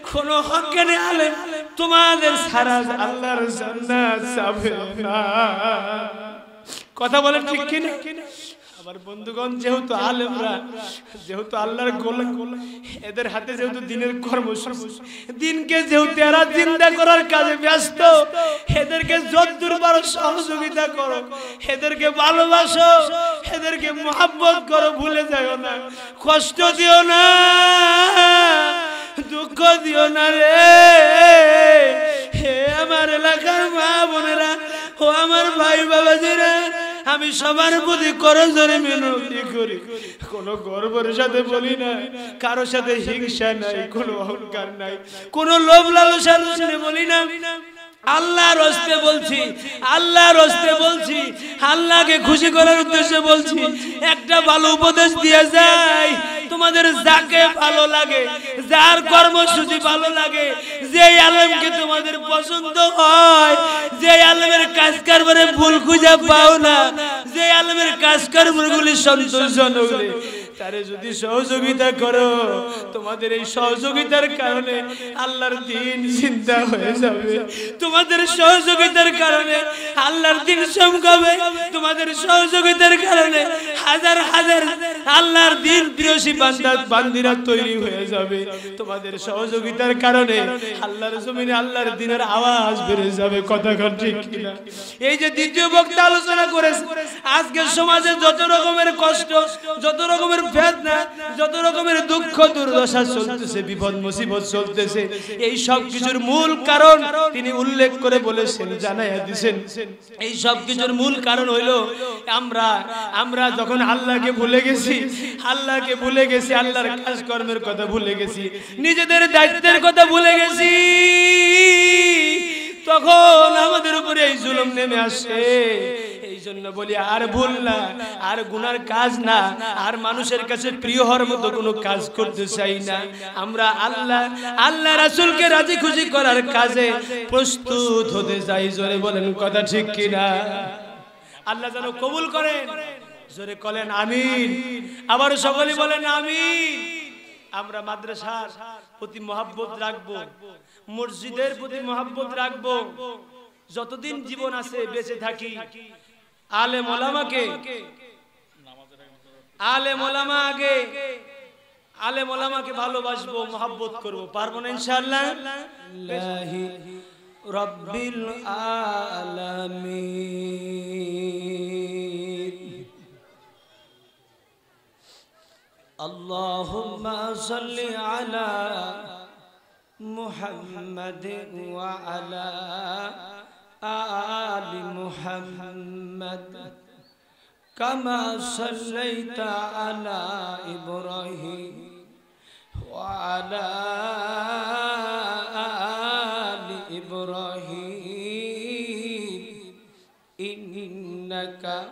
কোন হকানি আলেম তোমাদের সারা আল্লাহর জান্নাত যাবে না কথা বলেন ঠিক কিনা আমার বন্ধুগণ যেহেতু আলেমরা যেহেতু আল্লাহর গোলা এদের হাতে যেহেতু দিনের কর্ম দিনকে যেহেতু এরা চিন্তা করার কাজে ব্যস্ত এদেরকে যদ্দূর পারো সহযোগিতা করো এদেরকে ভালোবাসো এদেরকে মোহাম্মত করো ভুলে যাও না কষ্ট দিও না দুঃখ দিও না রে আমার এলাকার মা বোনেরা ও আমার ভাই বাবা জেরা আমি সবার প্রতি করজরে মিনতি করি কোন গর্বের সাথে বলি না কারোর সাথে হিংসা নাই কোনো অহংকার নাই কোনো লোভ লালসার সাথে বলি না আল্লাহর রস্তে বলছি আল্লাহর রস্তে বলছি আল্লাহকে খুশি করার উদ্দেশ্যে বলছি একটা ভালো উপদেশ দিয়ে যায় তোমাদের যাকে ভালো লাগে যার কর্মসূচি ভালো লাগে যে আলমকে তোমাদের পছন্দ হয় যে আলমের কাজ কারবারে ভুল খুঁজে পাও না যে আলমের কাজ কারবার গুলি সন্তোষজনক তারে যদি সহযোগিতা করো তোমাদের এই সহযোগিতার কারণে আল্লাহর দিন চিন্তা হয়ে যাবে তোমাদের সহযোগিতার কারণে আল্লাহর দিন সমকবে তোমাদের সহযোগিতার কারণে হাজার হাজার আল্লাহর দিন প্রিয়সী বান্দাত বান্দিরা তৈরি হয়ে যাবে তোমাদের সহযোগিতার কারণে আল্লাহর জমিনে আল্লাহর দিনের আওয়াজ বেড়ে যাবে কথা ঠিক কিনা এই যে দ্বিতীয় বক্তা আলোচনা করেছে আজকে সমাজে যত রকমের কষ্ট যত রকমের রকমের ফেদনা যত রকমের দুঃখ দুর্দশা চলতেছে বিপদ মুসিবত চলতেছে এই সব কিছুর মূল কারণ তিনি উল্লেখ করে বলেছেন জানাইয়া দিছেন এই সব কিছুর মূল কারণ হইলো আমরা আমরা যখন আল্লাহকে ভুলে গেছি আল্লাহকে ভুলে গেছি আল্লাহর কাজকর্মের কথা ভুলে গেছি নিজেদের দায়িত্বের কথা ভুলে গেছি তখন আমাদের উপরে এই জুলুম নেমে আসে জন্য বলি আর ভুল না আর গুনার কাজ না আর মানুষের কাছে প্রিয় হওয়ার মতো কোনো কাজ করতে চাই না আমরা আল্লাহ আল্লাহ রাসুলকে রাজি খুশি করার কাজে প্রস্তুত হতে চাই জোরে বলেন কথা ঠিক কিনা আল্লাহ যেন কবুল করেন জোরে কলেন আমি আবার সকলে বলেন আমি আমরা মাদ্রাসার প্রতি মহাব্বত রাখবো মসজিদের প্রতি মহাব্বত রাখবো যতদিন জীবন আছে বেঁচে থাকি আলে মোলামাকে আলে মোলামা আগে আলে মোলামাকে ভালোবাসবো মহাব্বত করবো পারবো না ইনশাল্লাহ রব্বিল আলামিন আল্লাহুম্মা সাল্লি আলা মুহাম্মাদিন ওয়া আলা آل محمد كما صليت على إبراهيم وعلى آل إبراهيم إنك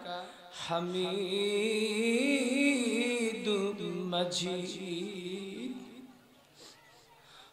حميد مجيد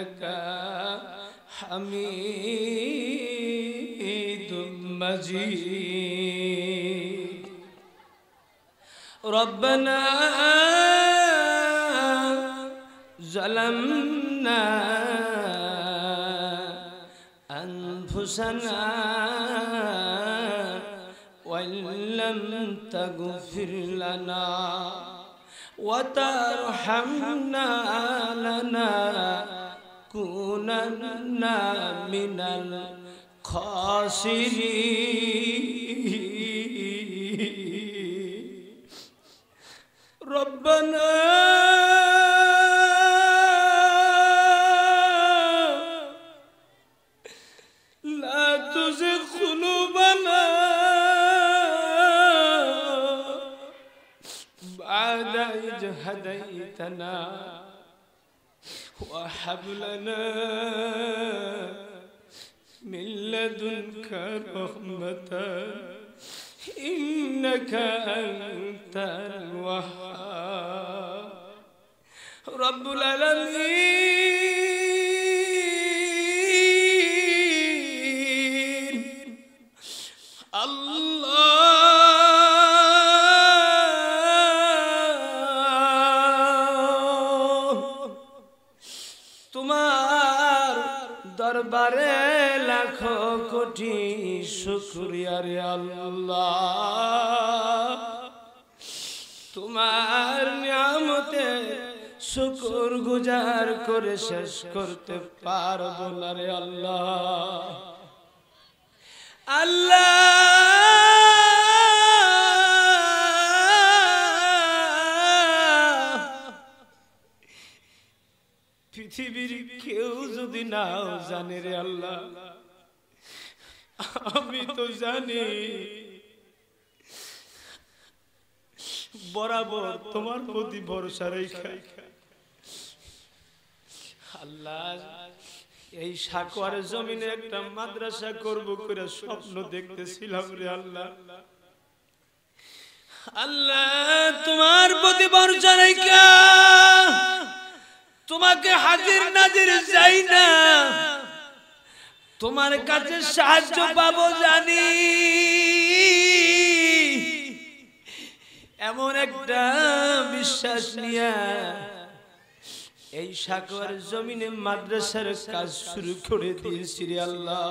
إنك حميد مجيد ربنا ظلمنا أنفسنا وإن لم تغفر لنا وترحمنا لنا تكونن من الخاسرين ربنا لا تزغ قلوبنا بعد إذ هديتنا وحبلنا من لدنك رحمة إنك أنت الوهاب رب العالمين কোটি শুক্রিয়ার আল্লাহ তোমার নিয়ামতে শুকুর গুজার করে শেষ করতে পারব না রে আল্লাহ আল্লাহ পৃথিবীর কেউ যদি নাও জানে রে আল্লাহ আমি তো জানি বরাবর তোমার প্রতি ভরসা রেখে আল্লাহ এই সাকুয়ার জমিনে একটা মাদ্রাসা করব করে স্বপ্ন দেখতেছিলাম রে আল্লাহ আল্লাহ তোমার প্রতি ভরসা রেখা তোমাকে হাজির নাজির যাই না তোমার কাছে সাহায্য পাবো জানি এমন একটা বিশ্বাস নিয়া এই সাগর জমিনে মাদ্রাসার কাজ শুরু করে দিয়েছি রে আল্লাহ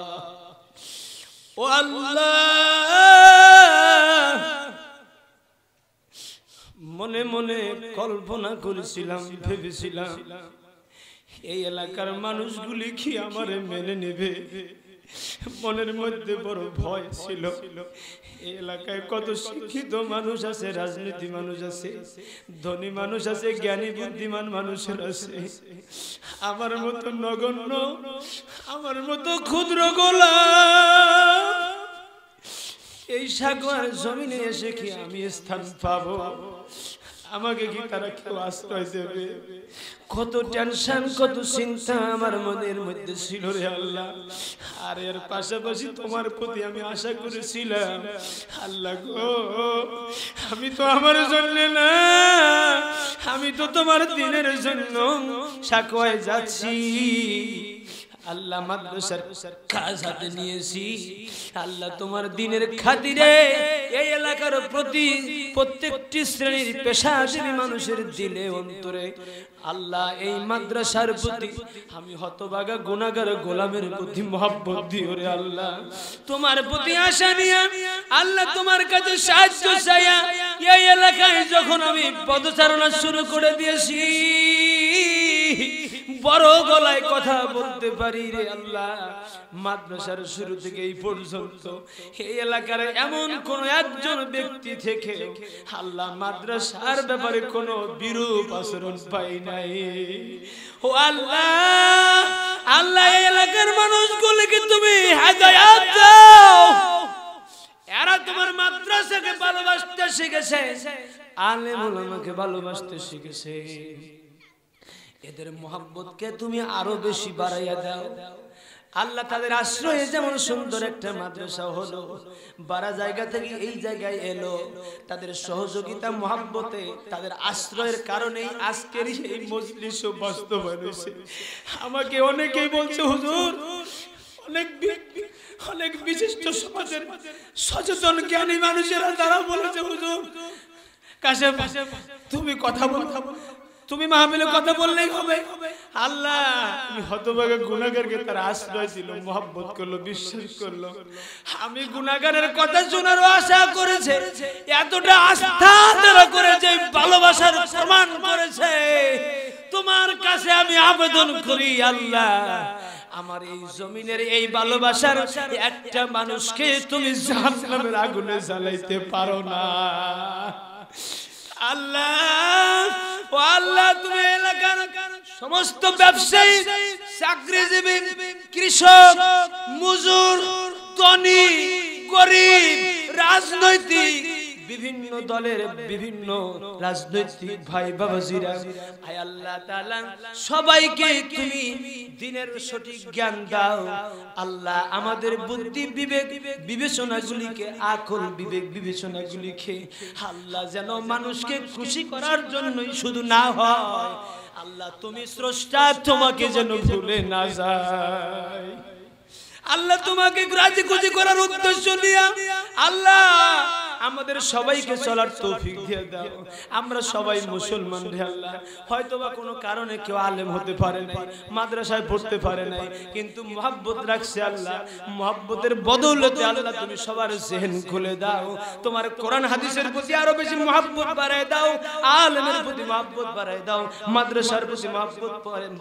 ও আল্লাহ মনে মনে কল্পনা করেছিলাম ভেবেছিলাম এই এলাকার মানুষগুলি কি আমার মেনে নেবে মনের মধ্যে বড় ভয় ছিল এই এলাকায় কত শিক্ষিত মানুষ আছে রাজনীতি মানুষ আছে ধনী মানুষ আছে জ্ঞানী বুদ্ধিমান মানুষের আছে আমার মতো নগণ্য আমার মতো ক্ষুদ্র গোলা এই সাগর জমিনে এসে কি আমি স্থান পাবো আমাকে কি তারা কেউ আশ্রয় দেবে কত টেনশন কত চিন্তা আমার মনের মধ্যে ছিল রে আল্লাহ আর এর পাশাপাশি তোমার প্রতি আমি আশা করেছিলাম আল্লাহ গো আমি তো আমার জন্য না আমি তো তোমার দিনের জন্য সাকুয়ায় যাচ্ছি আল্লাহ মাদ্রাসার কাজ হাতে নিয়েছি আল্লাহ তোমার দিনের খাতিরে এই এলাকার প্রতি প্রত্যেকটি শ্রেণীর পেশাজীবী মানুষের দিলে অন্তরে আল্লাহ এই মাদ্রাসার প্রতি আমি হতবাগা গুণাগার গোলামের প্রতি মহাব্বত দিও আল্লাহ তোমার প্রতি আশা নিয়ে আল্লাহ তোমার কাছে সাহায্য চাইয়া এই এলাকায় যখন আমি পদচারণা শুরু করে দিয়েছি বড় গলায় কথা বলতে পারি রে আল্লাহ মাদ্রাসার শুরু থেকে এই পর্যন্ত এই এলাকার এমন কোন একজন ব্যক্তি থেকে আল্লাহ মাদ্রাসার ব্যাপারে কোন বিরূপ আচরণ পাই নাই ও আল্লাহ আল্লাহ এলাকার মানুষগুলোকে তুমি হেদায়াত দাও এরা তোমার মাদ্রাসাকে ভালোবাসতে শিখেছে আলেম ওলামাকে ভালোবাসতে শিখেছে এদের মোহাব্বতকে তুমি আরো বেশি বাড়াইয়া দাও আল্লাহ তাদের আশ্রয়ে যেমন সুন্দর একটা মাদ্রাসা হলো বারা জায়গা থেকে এই জায়গায় এলো তাদের সহযোগিতা মহাব্বতে তাদের আশ্রয়ের কারণেই আজকের এই মজলিস বাস্তবায়ন হয়েছে আমাকে অনেকেই বলছে হুজুর অনেক অনেক বিশিষ্ট সমাজের সচেতন জ্ঞানী মানুষেরা তারা বলেছে হুজুর কাশে তুমি কথা বলো তুমি মাহবিলে কথা বললেই হবে আল্লাহ আমি হতভাগা গুণাগারকে তার আশ্রয় দিল মহব্বত করলো বিশ্বাস করলো আমি গুনাগারের কথা শোনারও আশা করেছে এতটা আস্থা তারা করেছে ভালোবাসার প্রমাণ করেছে তোমার কাছে আমি আবেদন করি আল্লাহ আমার এই জমিনের এই ভালোবাসার একটা মানুষকে তুমি জাহান্নামের আগুনে জ্বালাইতে পারো না আল্লাহ ও আল্লাহ তুমি এলাকার সমস্ত ব্যবসায়ী চাকরিজীবী কৃষক মজুর ধনী গরিব রাজনৈতিক বিভিন্ন দলের বিভিন্ন রাজনৈতিক ভাই বাবাজিরা আয় আল্লাহ তাআলা সবাইকে তুমি দিনের সঠিক জ্ঞান দাও আল্লাহ আমাদের বুদ্ধি বিবেক বিবেচনাগুলিকে আকল বিবেক বিবেচনাগুলিকে আল্লাহ যেন মানুষকে খুশি করার জন্যই শুধু না হয় আল্লাহ তুমি স্রষ্টা তোমাকে যেন ভুলে না যায় আল্লাহ তোমাকে রাজি খুশি করার উদ্দেশ্য নিয়ে আল্লাহ আমাদের সবাইকে চলার তৌফিক দিয়ে দাও আমরা সবাই মুসলমান রে আল্লাহ হয়তোবা কোনো কারণে কেউ আলেম হতে পারে নাই মাদ্রাসায় পড়তে পারে নাই কিন্তু মোহাব্বত রাখছে আল্লাহ মোহাব্বতের বদৌলতে আল্লাহ তুমি সবার জেহেন খুলে দাও তোমার কোরআন হাদিসের প্রতি আরো বেশি মোহাব্বত বাড়ায় দাও আলেমের প্রতি মোহাব্বত বাড়ায় দাও মাদ্রাসার প্রতি মোহাব্বত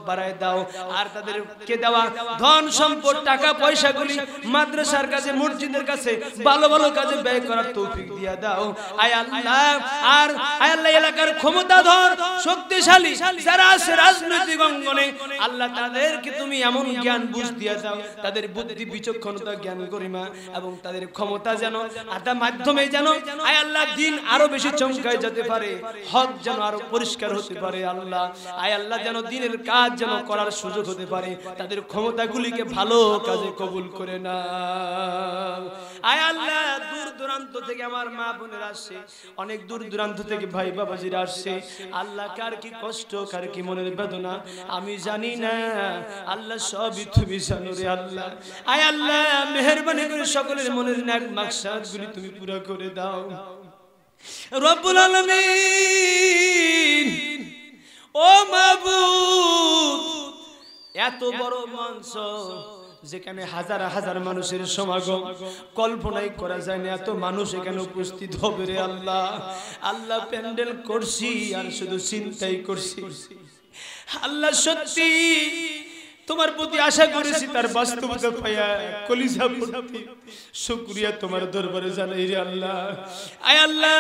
বাড়ায় দাও আর তাদের কে দেওয়া ধন সম্পদ টাকা পয়সাগুলি মাদ্রাসার কাছে মসজিদের কাছে ভালো ভালো কাজে ব্যয় করার তৌফিক দিয়া দাও আয় আল্লাহ আর আয় আল্লাহ এলাকার শক্তিশালী যারা আছে রাজনৈতিক অঙ্গনে আল্লাহ তাদেরকে তুমি এমন জ্ঞান বুঝ দিয়া দাও তাদের বুদ্ধি বিচক্ষণতা জ্ঞান এবং তাদের ক্ষমতা যেন মাধ্যমে যেন আয় আল্লাহ দিন আরো বেশি চমকায় যেতে পারে হক যেন আরো পরিষ্কার হতে পারে আল্লাহ আয় আল্লাহ যেন দিনের কাজ যেন করার সুযোগ হতে পারে তাদের ক্ষমতাগুলিকে ভালো কাজে কবুল করে না আয় আল্লাহ দূর দূরান্ত থেকে আমার আমার মা বোনেরা আসছে অনেক দূর দূরান্ত থেকে ভাই বাবাজিরা আসছে আল্লাহ কার কি কষ্ট কার কি মনের বেদনা আমি জানি না আল্লাহ সবই তুমি জানো রে আল্লাহ আয় আল্লাহ মেহরবানি করে সকলের মনের নাক গুলি তুমি পুরো করে দাও রব্বুল আলামিন ও মাবুদ এত বড় মঞ্চ যেখানে হাজার হাজার মানুষের সমাগম কল্পনাই করা যায় না এত মানুষ এখানে উপস্থিত হবে রে আল্লাহ আল্লাহ প্যান্ডেল করছি আর শুধু চিন্তাই করছি আল্লাহ সত্যি তোমার প্রতি আশা করেছি তার বাস্তবতা পাইয়া কলিজা প্রতি শুকরিয়া তোমার দরবারে জানাই রে আল্লাহ আয় আল্লাহ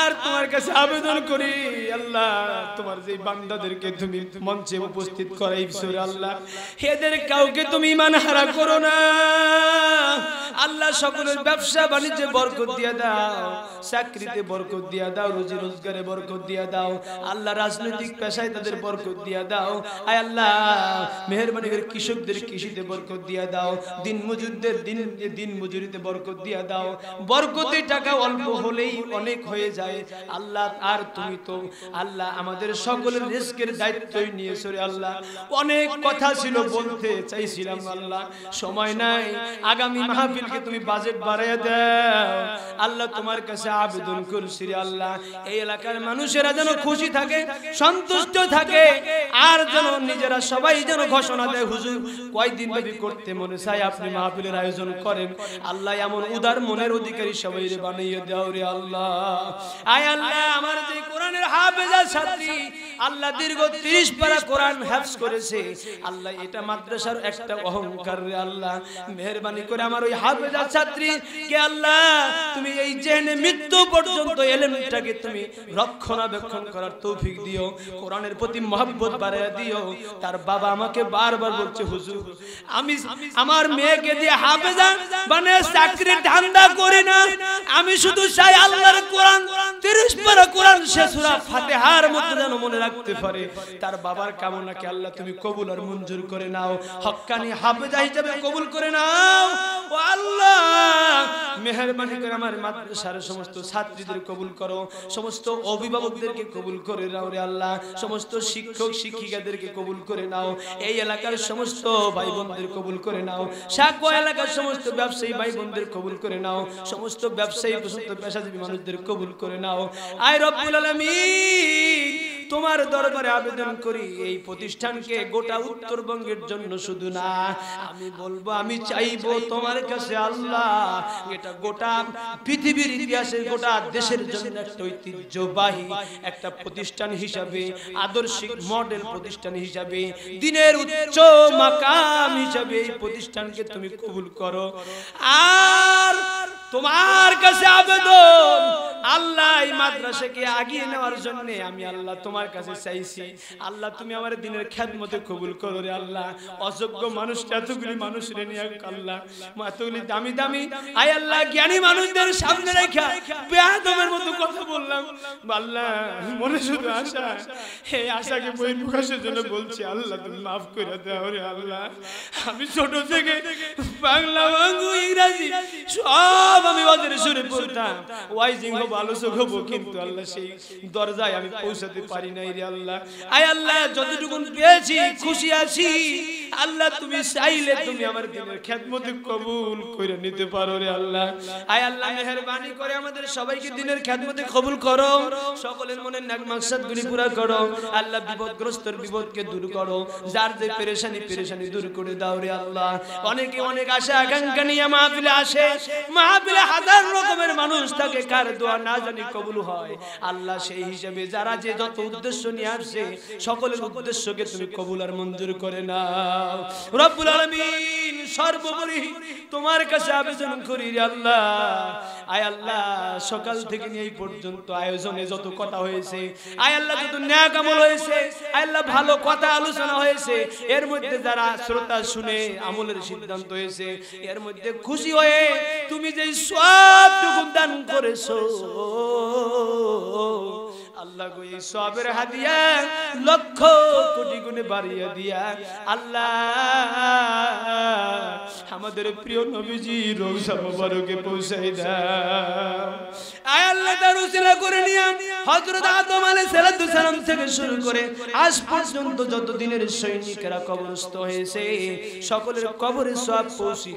আর তোমার কাছে আবেদন করি আল্লাহ তোমার যে বান্দাদেরকে তুমি মঞ্চে উপস্থিত করাইছো রে আল্লাহ এদের কাউকে তুমি মান হারা করো না আল্লাহ সকলের ব্যবসা বাণিজ্যে বরকত দিয়া দাও চাকরিতে বরকত দিয়া দাও রুজি রোজগারে বরকত দিয়া দাও আল্লাহ রাজনৈতিক পেশায় তাদের বরকত দিয়া দাও আয় আল্লাহ মেহরবানি করে কৃষকদের কৃষিতে বরকত দাও দিন মজুরদের দিন দিন মজুরিতে বরকত দাও টাকা অল্প হলেই অনেক হয়ে যায় আল্লাহ আর তুমি তো আল্লাহ আমাদের সকলের রিস্কের দায়িত্বই নিয়েছো রে আল্লাহ অনেক কথা ছিল বলতে চাইছিলাম আল্লাহ সময় নাই আগামী মাহফিলকে তুমি বাজেট বাড়াইয়া দাও আল্লাহ তোমার কাছে আবেদন করছি রে আল্লাহ এই এলাকার মানুষেরা যেন খুশি থাকে সন্তুষ্ট থাকে আর যেন নিজেরা সবাই যেন ঘোষণা দেয় হুজুর কয়দিন ব্যাপী করতে মনে চাই আপনি মাহফিলের আয়োজন করেন আল্লাহ এমন উদার মনের অধিকারী সবাই রে বানিয়ে দেও রে আল্লাহ আয় আল্লাহ আমার যে কোরআনের হাফেজা ছাত্রী আল্লাহ দীর্ঘ তিরিশ পারা কোরআন হ্যাপস করেছে আল্লাহ এটা মাদ্রাসার একটা অহংকার রে আল্লাহ মেহরবানি করে আমার ওই হাফেজা ছাত্রী কে আল্লাহ তুমি এই জেনে মৃত্যু পর্যন্ত এলেমটাকে তুমি রক্ষণাবেক্ষণ করার তৌফিক দিও কোরআনের প্রতি মহব্বত বাড়িয়ে দিও তার বাবা আমাকে বারবার বলছে হুজুর আমি আমার মেয়েকে দিয়ে হাফেজা মানে চাকরি ধান্দা করি না আমি শুধু চাই আল্লাহর কোরআন তিরিশ পারা কোরআন সে সুরা ফাতেহার মধ্যে যেন মনে রাখতে পারে তার বাবার কামনাকে আল্লাহ তুমি কবুল আর মঞ্জুর করে নাও হক্কানি হাফেজা হিসাবে কবুল করে নাও ও আল্লাহ মেহরবানি করে আমার মাদ্রাসার সমস্ত ছাত্রীদের কবুল করো সমস্ত অভিভাবকদেরকে কবুল করে নাও রে আল্লাহ সমস্ত শিক্ষক শিক্ষিকাদেরকে কবুল করে নাও এই এলাকার সমস্ত ভাই বোনদের কবুল করে নাও সাকো এলাকার সমস্ত ব্যবসায়ী ভাই বোনদের কবুল করে নাও সমস্ত ব্যবসায়ী সমস্ত পেশাজীবী মানুষদের কবুল করে নাও আয় রব্বুল আলামিন তোমার দরবারে আবেদন করি এই প্রতিষ্ঠানকে গোটা উত্তরবঙ্গের জন্য শুধু না আমি বলবো আমি চাইবো তোমার কাছে আল্লাহ এটা গোটা পৃথিবীর ইতিহাসে গোটা দেশের জন্য একটা ঐতিহ্যবাহী একটা প্রতিষ্ঠান হিসাবে আদর্শিক মডেল প্রতিষ্ঠান হিসাবে দিনের উচ্চ মাকাম হিসাবে এই প্রতিষ্ঠানকে তুমি কবুল করো আর তোমার কাছে আবেদন আল্লাহ এই মাদ্রাসাকে আগিয়ে নেওয়ার জন্য আমি আল্লাহ তোমার তোমার কাছে চাইছি আল্লাহ তুমি আমার দিনের খ্যাত খ্যাতমতে কবুল করো রে আল্লাহ অযোগ্য মানুষ এতগুলি মানুষ রে নিয়ে আল্লাহ এতগুলি দামি দামি আই আল্লাহ জ্ঞানী মানুষদের সামনে রেখা বেহাদমের মতো কথা বললাম আল্লাহ মনে শুধু আশা হে আশাকে বই প্রকাশের জন্য বলছি আল্লাহ তুমি মাফ করে দাও রে আল্লাহ আমি ছোট থেকে বাংলা বাংলু ইংরাজি সব আমি ওদের শুনে পড়তাম ওয়াইজিং হোক আলোচক হবো কিন্তু আল্লাহ সেই দরজায় আমি পৌঁছাতে পারি নাই আল্লাহ আয় আল্লাহ যতটুকু পেয়েছি খুশি আছি আল্লাহ তুমি চাইলে তুমি আমার দিনের খেদমত কবুল করে নিতে পারো রে আল্লাহ আয় আল্লাহ মেহরবানি করে আমাদের সবাইকে দিনের খেদমতে কবুল করো সকলের মনে নাক মাকসাদ গুলি পুরা করো আল্লাহ বিপদগ্রস্তর বিপদকে দূর করো যার যে পেরেশানি পেরেশানি দূর করে দাও রে আল্লাহ অনেকে অনেক আশা আকাঙ্ক্ষা নিয়ে মাহফিলে আসে মাহফিলে হাজার রকমের মানুষ তাকে কার দোয়া না জানি কবুল হয় আল্লাহ সেই হিসেবে যারা যে যত উদ্দেশ্য নিয়ে আসছে সকলের উদ্দেশ্যকে তুমি কবুল আর মঞ্জুর করে নাও রব্বুল আলামিন সর্বোপরি তোমার কাছে আবেদন করি আল্লাহ আয় আল্লাহ সকাল থেকে নিয়ে এই পর্যন্ত আয়োজনে যত কথা হয়েছে আয় আল্লাহ যত ন্যাক আমল হয়েছে আয় আল্লাহ ভালো কথা আলোচনা হয়েছে এর মধ্যে যারা শ্রোতা শুনে আমলের সিদ্ধান্ত হয়েছে এর মধ্যে খুশি হয়ে তুমি যে সবটুকু দান করেছো আল্লাহ গো এই সবের হাদিয়া লক্ষ কোটি গুণে বাড়িয়ে দিয়া আল্লাহ আমাদের প্রিয় নবীজি রৌসা মুবারকে পৌঁছাই দাও আয় আল্লাহ তার উসিলা করে নিয়া হযরত আদম আলাইহিস সালাম থেকে শুরু করে আজ পর্যন্ত যত দিনের সৈনিকেরা কবরস্থ হয়েছে সকলের কবরে সব পৌঁছি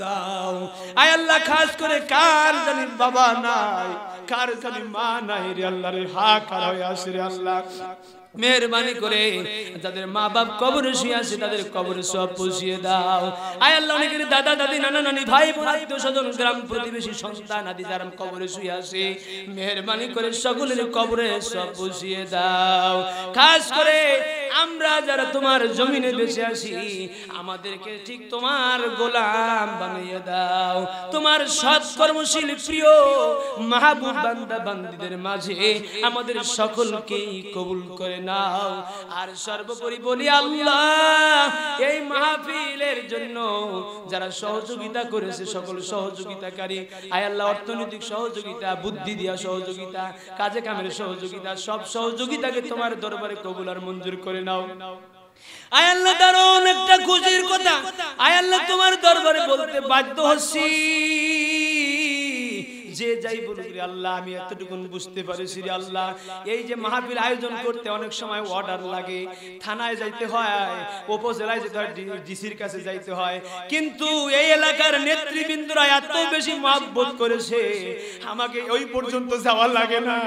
দাও আয় আল্লাহ খাস করে কার জানি বাবা নাই কার জানি মা নাই রে আল্লাহ রে হা কারা হয়ে আসে আল্লাহ মেহরবানি করে যাদের মা বাপ কবর শুয়ে আছে তাদের কবর সব পুষিয়ে দাও আয় আল্লাহ অনেকের দাদা দাদি নানা নানি ভাই বোন আত্মীয় স্বজন গ্রাম প্রতিবেশী সন্তান আদি যারা কবরে শুয়ে আছে মেহরবানি করে সকলের কবরে সব পুষিয়ে দাও খাস করে আমরা যারা তোমার জমিনে বেঁচে আসি আমাদেরকে ঠিক তোমার গোলাম বানিয়ে দাও তোমার সৎকর্মশীল প্রিয় মাহবুব বান্দা বান্দিদের মাঝে আমাদের সকলকেই কবুল করে নাও আর সর্বোপরি বলি আল্লাহ এই মাহফিলের জন্য যারা সহযোগিতা করেছে সকল সহযোগিতাকারী আয় আল্লাহ অর্থনৈতিক সহযোগিতা বুদ্ধি দিয়া সহযোগিতা কাজে কামের সহযোগিতা সব সহযোগিতাকে তোমার দরবারে কবুল আর মঞ্জুর করে নাও আয়াল্লাহ দারুন খুশির কথা আয়াল্লাহ তোমার দরবারে বলতে বাধ্য হচ্ছি যে যাই বলুক রে আল্লাহ আমি এতটুকু বুঝতে পারেছি রে আল্লাহ এই যে মাহফিল আয়োজন করতে অনেক সময় অর্ডার লাগে থানায় যাইতে হয় উপজেলায় যেতে হয় ডিসির কাছে যাইতে হয় কিন্তু এই এলাকার নেতৃবৃন্দরা এত বেশি মহাব্বত করেছে আমাকে ওই পর্যন্ত যাওয়া লাগে না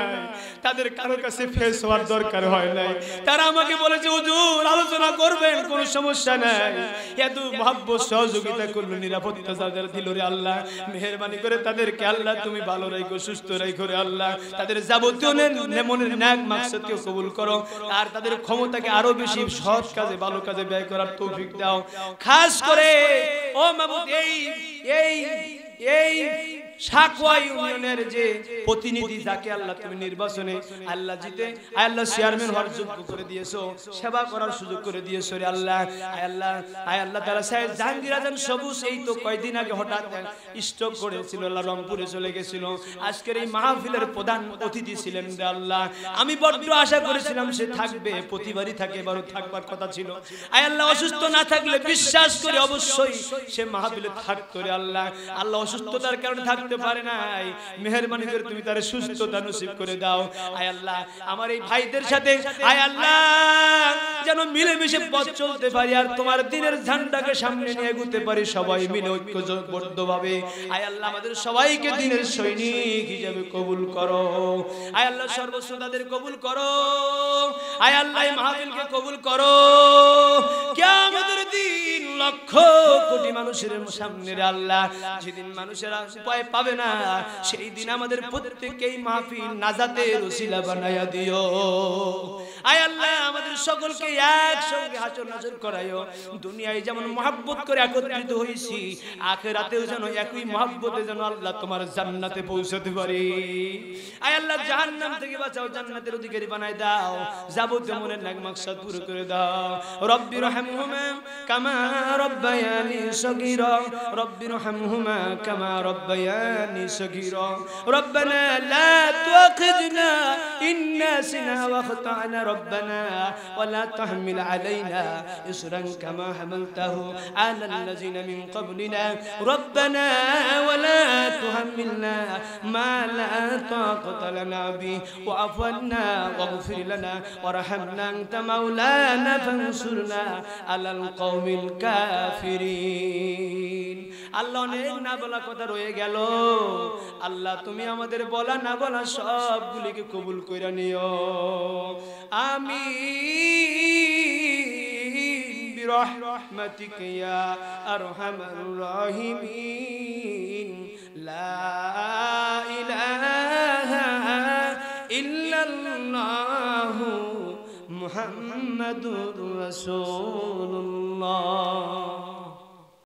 তাদের কারো কাছে ফেস হওয়ার দরকার হয় নাই তারা আমাকে বলেছে হুজুর আলোচনা করবেন কোন সমস্যা নাই এত মহাব্বত সহযোগিতা করলো নিরাপত্তা যাদের দিল রে আল্লাহ মেহরবানি করে তাদেরকে আল্লাহ তুমি ভালো রেখো সুস্থ রেখো রে আল্লাহ তাদের যাবতীয় মনের ন্যাক মাকসাদকেও কবুল করো আর তাদের ক্ষমতাকে আরো বেশি সৎ কাজে ভালো কাজে ব্যয় করার তৌফিক দাও খাস করে ও মাহবুব এই এই এই সাকুয়া ইউনিয়নের যে প্রতিনিধি যাকে আল্লাহ তুমি নির্বাচনে আল্লাহ জিতে আল্লাহ চেয়ারম্যান হওয়ার যোগ্য করে দিয়েছো সেবা করার সুযোগ করে দিয়েছো রে আল্লাহ আয় আল্লাহ আয় আল্লাহ তারা সাহেব জাহাঙ্গীর আজান সবুজ এই তো কয়েকদিন আগে হঠাৎ স্টক করেছিল আল্লাহ রংপুরে চলে গেছিল আজকের এই মাহফিলের প্রধান অতিথি ছিলেন রে আল্লাহ আমি বড় আশা করেছিলাম সে থাকবে প্রতিবারই থাকে এবারও থাকবার কথা ছিল আয় আল্লাহ অসুস্থ না থাকলে বিশ্বাস করে অবশ্যই সে মাহফিলে থাকতো রে আল্লাহ আল্লাহ অসুস্থতার কারণে থাকতো থাকতে পারে নাই মেহরবানি করে তুমি তার সুস্থতা নসিব করে দাও আয় আল্লাহ আমার এই ভাইদের সাথে আয় আল্লাহ যেন মিলেমিশে পথ চলতে পারি আর তোমার দিনের ঝান্ডাকে সামনে নিয়ে এগুতে পারি সবাই মিলে ঐক্যবদ্ধভাবে আয় আল্লাহ আমাদের সবাইকে দিনের সৈনিক হিসেবে কবুল করো আয় আল্লাহ সর্বশ্রোতাদের কবুল করো আয় আল্লাহ মাহফিলকে কবুল করো কিয়ামতের দিন লক্ষ কোটি মানুষের সামনে আল্লাহ যেদিন মানুষের উপায় পাবে না সেই দিন আমাদের প্রত্যেকেই মাফি নাজাতের রসিলা বানায়া দিও আয় আল্লাহ আমাদের সকলকে একসঙ্গে হাজর নাজর করায়ো দুনিয়ায় যেমন মহাব্বত করে একত্রিত হয়েছি আখেরাতেও যেন একই মহাব্বতে যেন আল্লাহ তোমার জান্নাতে পৌঁছাতে পারি আয় আল্লাহ জাহান্নাম থেকে বাঁচাও জান্নাতের অধিকারী বানায় দাও যাবো মনের নাক মাকসাদ পুরো করে দাও রব্বি রহমহুমা কামা রব্বায়ানি সগীরা রব্বি রহমহুমা কামা রব্বায়ানি لساني صغيرا ربنا لا تؤاخذنا إن نسينا واخطأنا ربنا ولا تحمل علينا إصرا كما حملته على الذين من قبلنا ربنا ولا تحملنا ما لا طاقة لنا به واعف عنا واغفر لنا وارحمنا أنت مولانا فانصرنا على القوم الكافرين الله না বলা কথা রয়ে গেল আল্লাহ তুমি আমাদের বলা না বলা সবগুলিকে কবুল করে নিও আমি রহমতিকিয়া আর রহমিন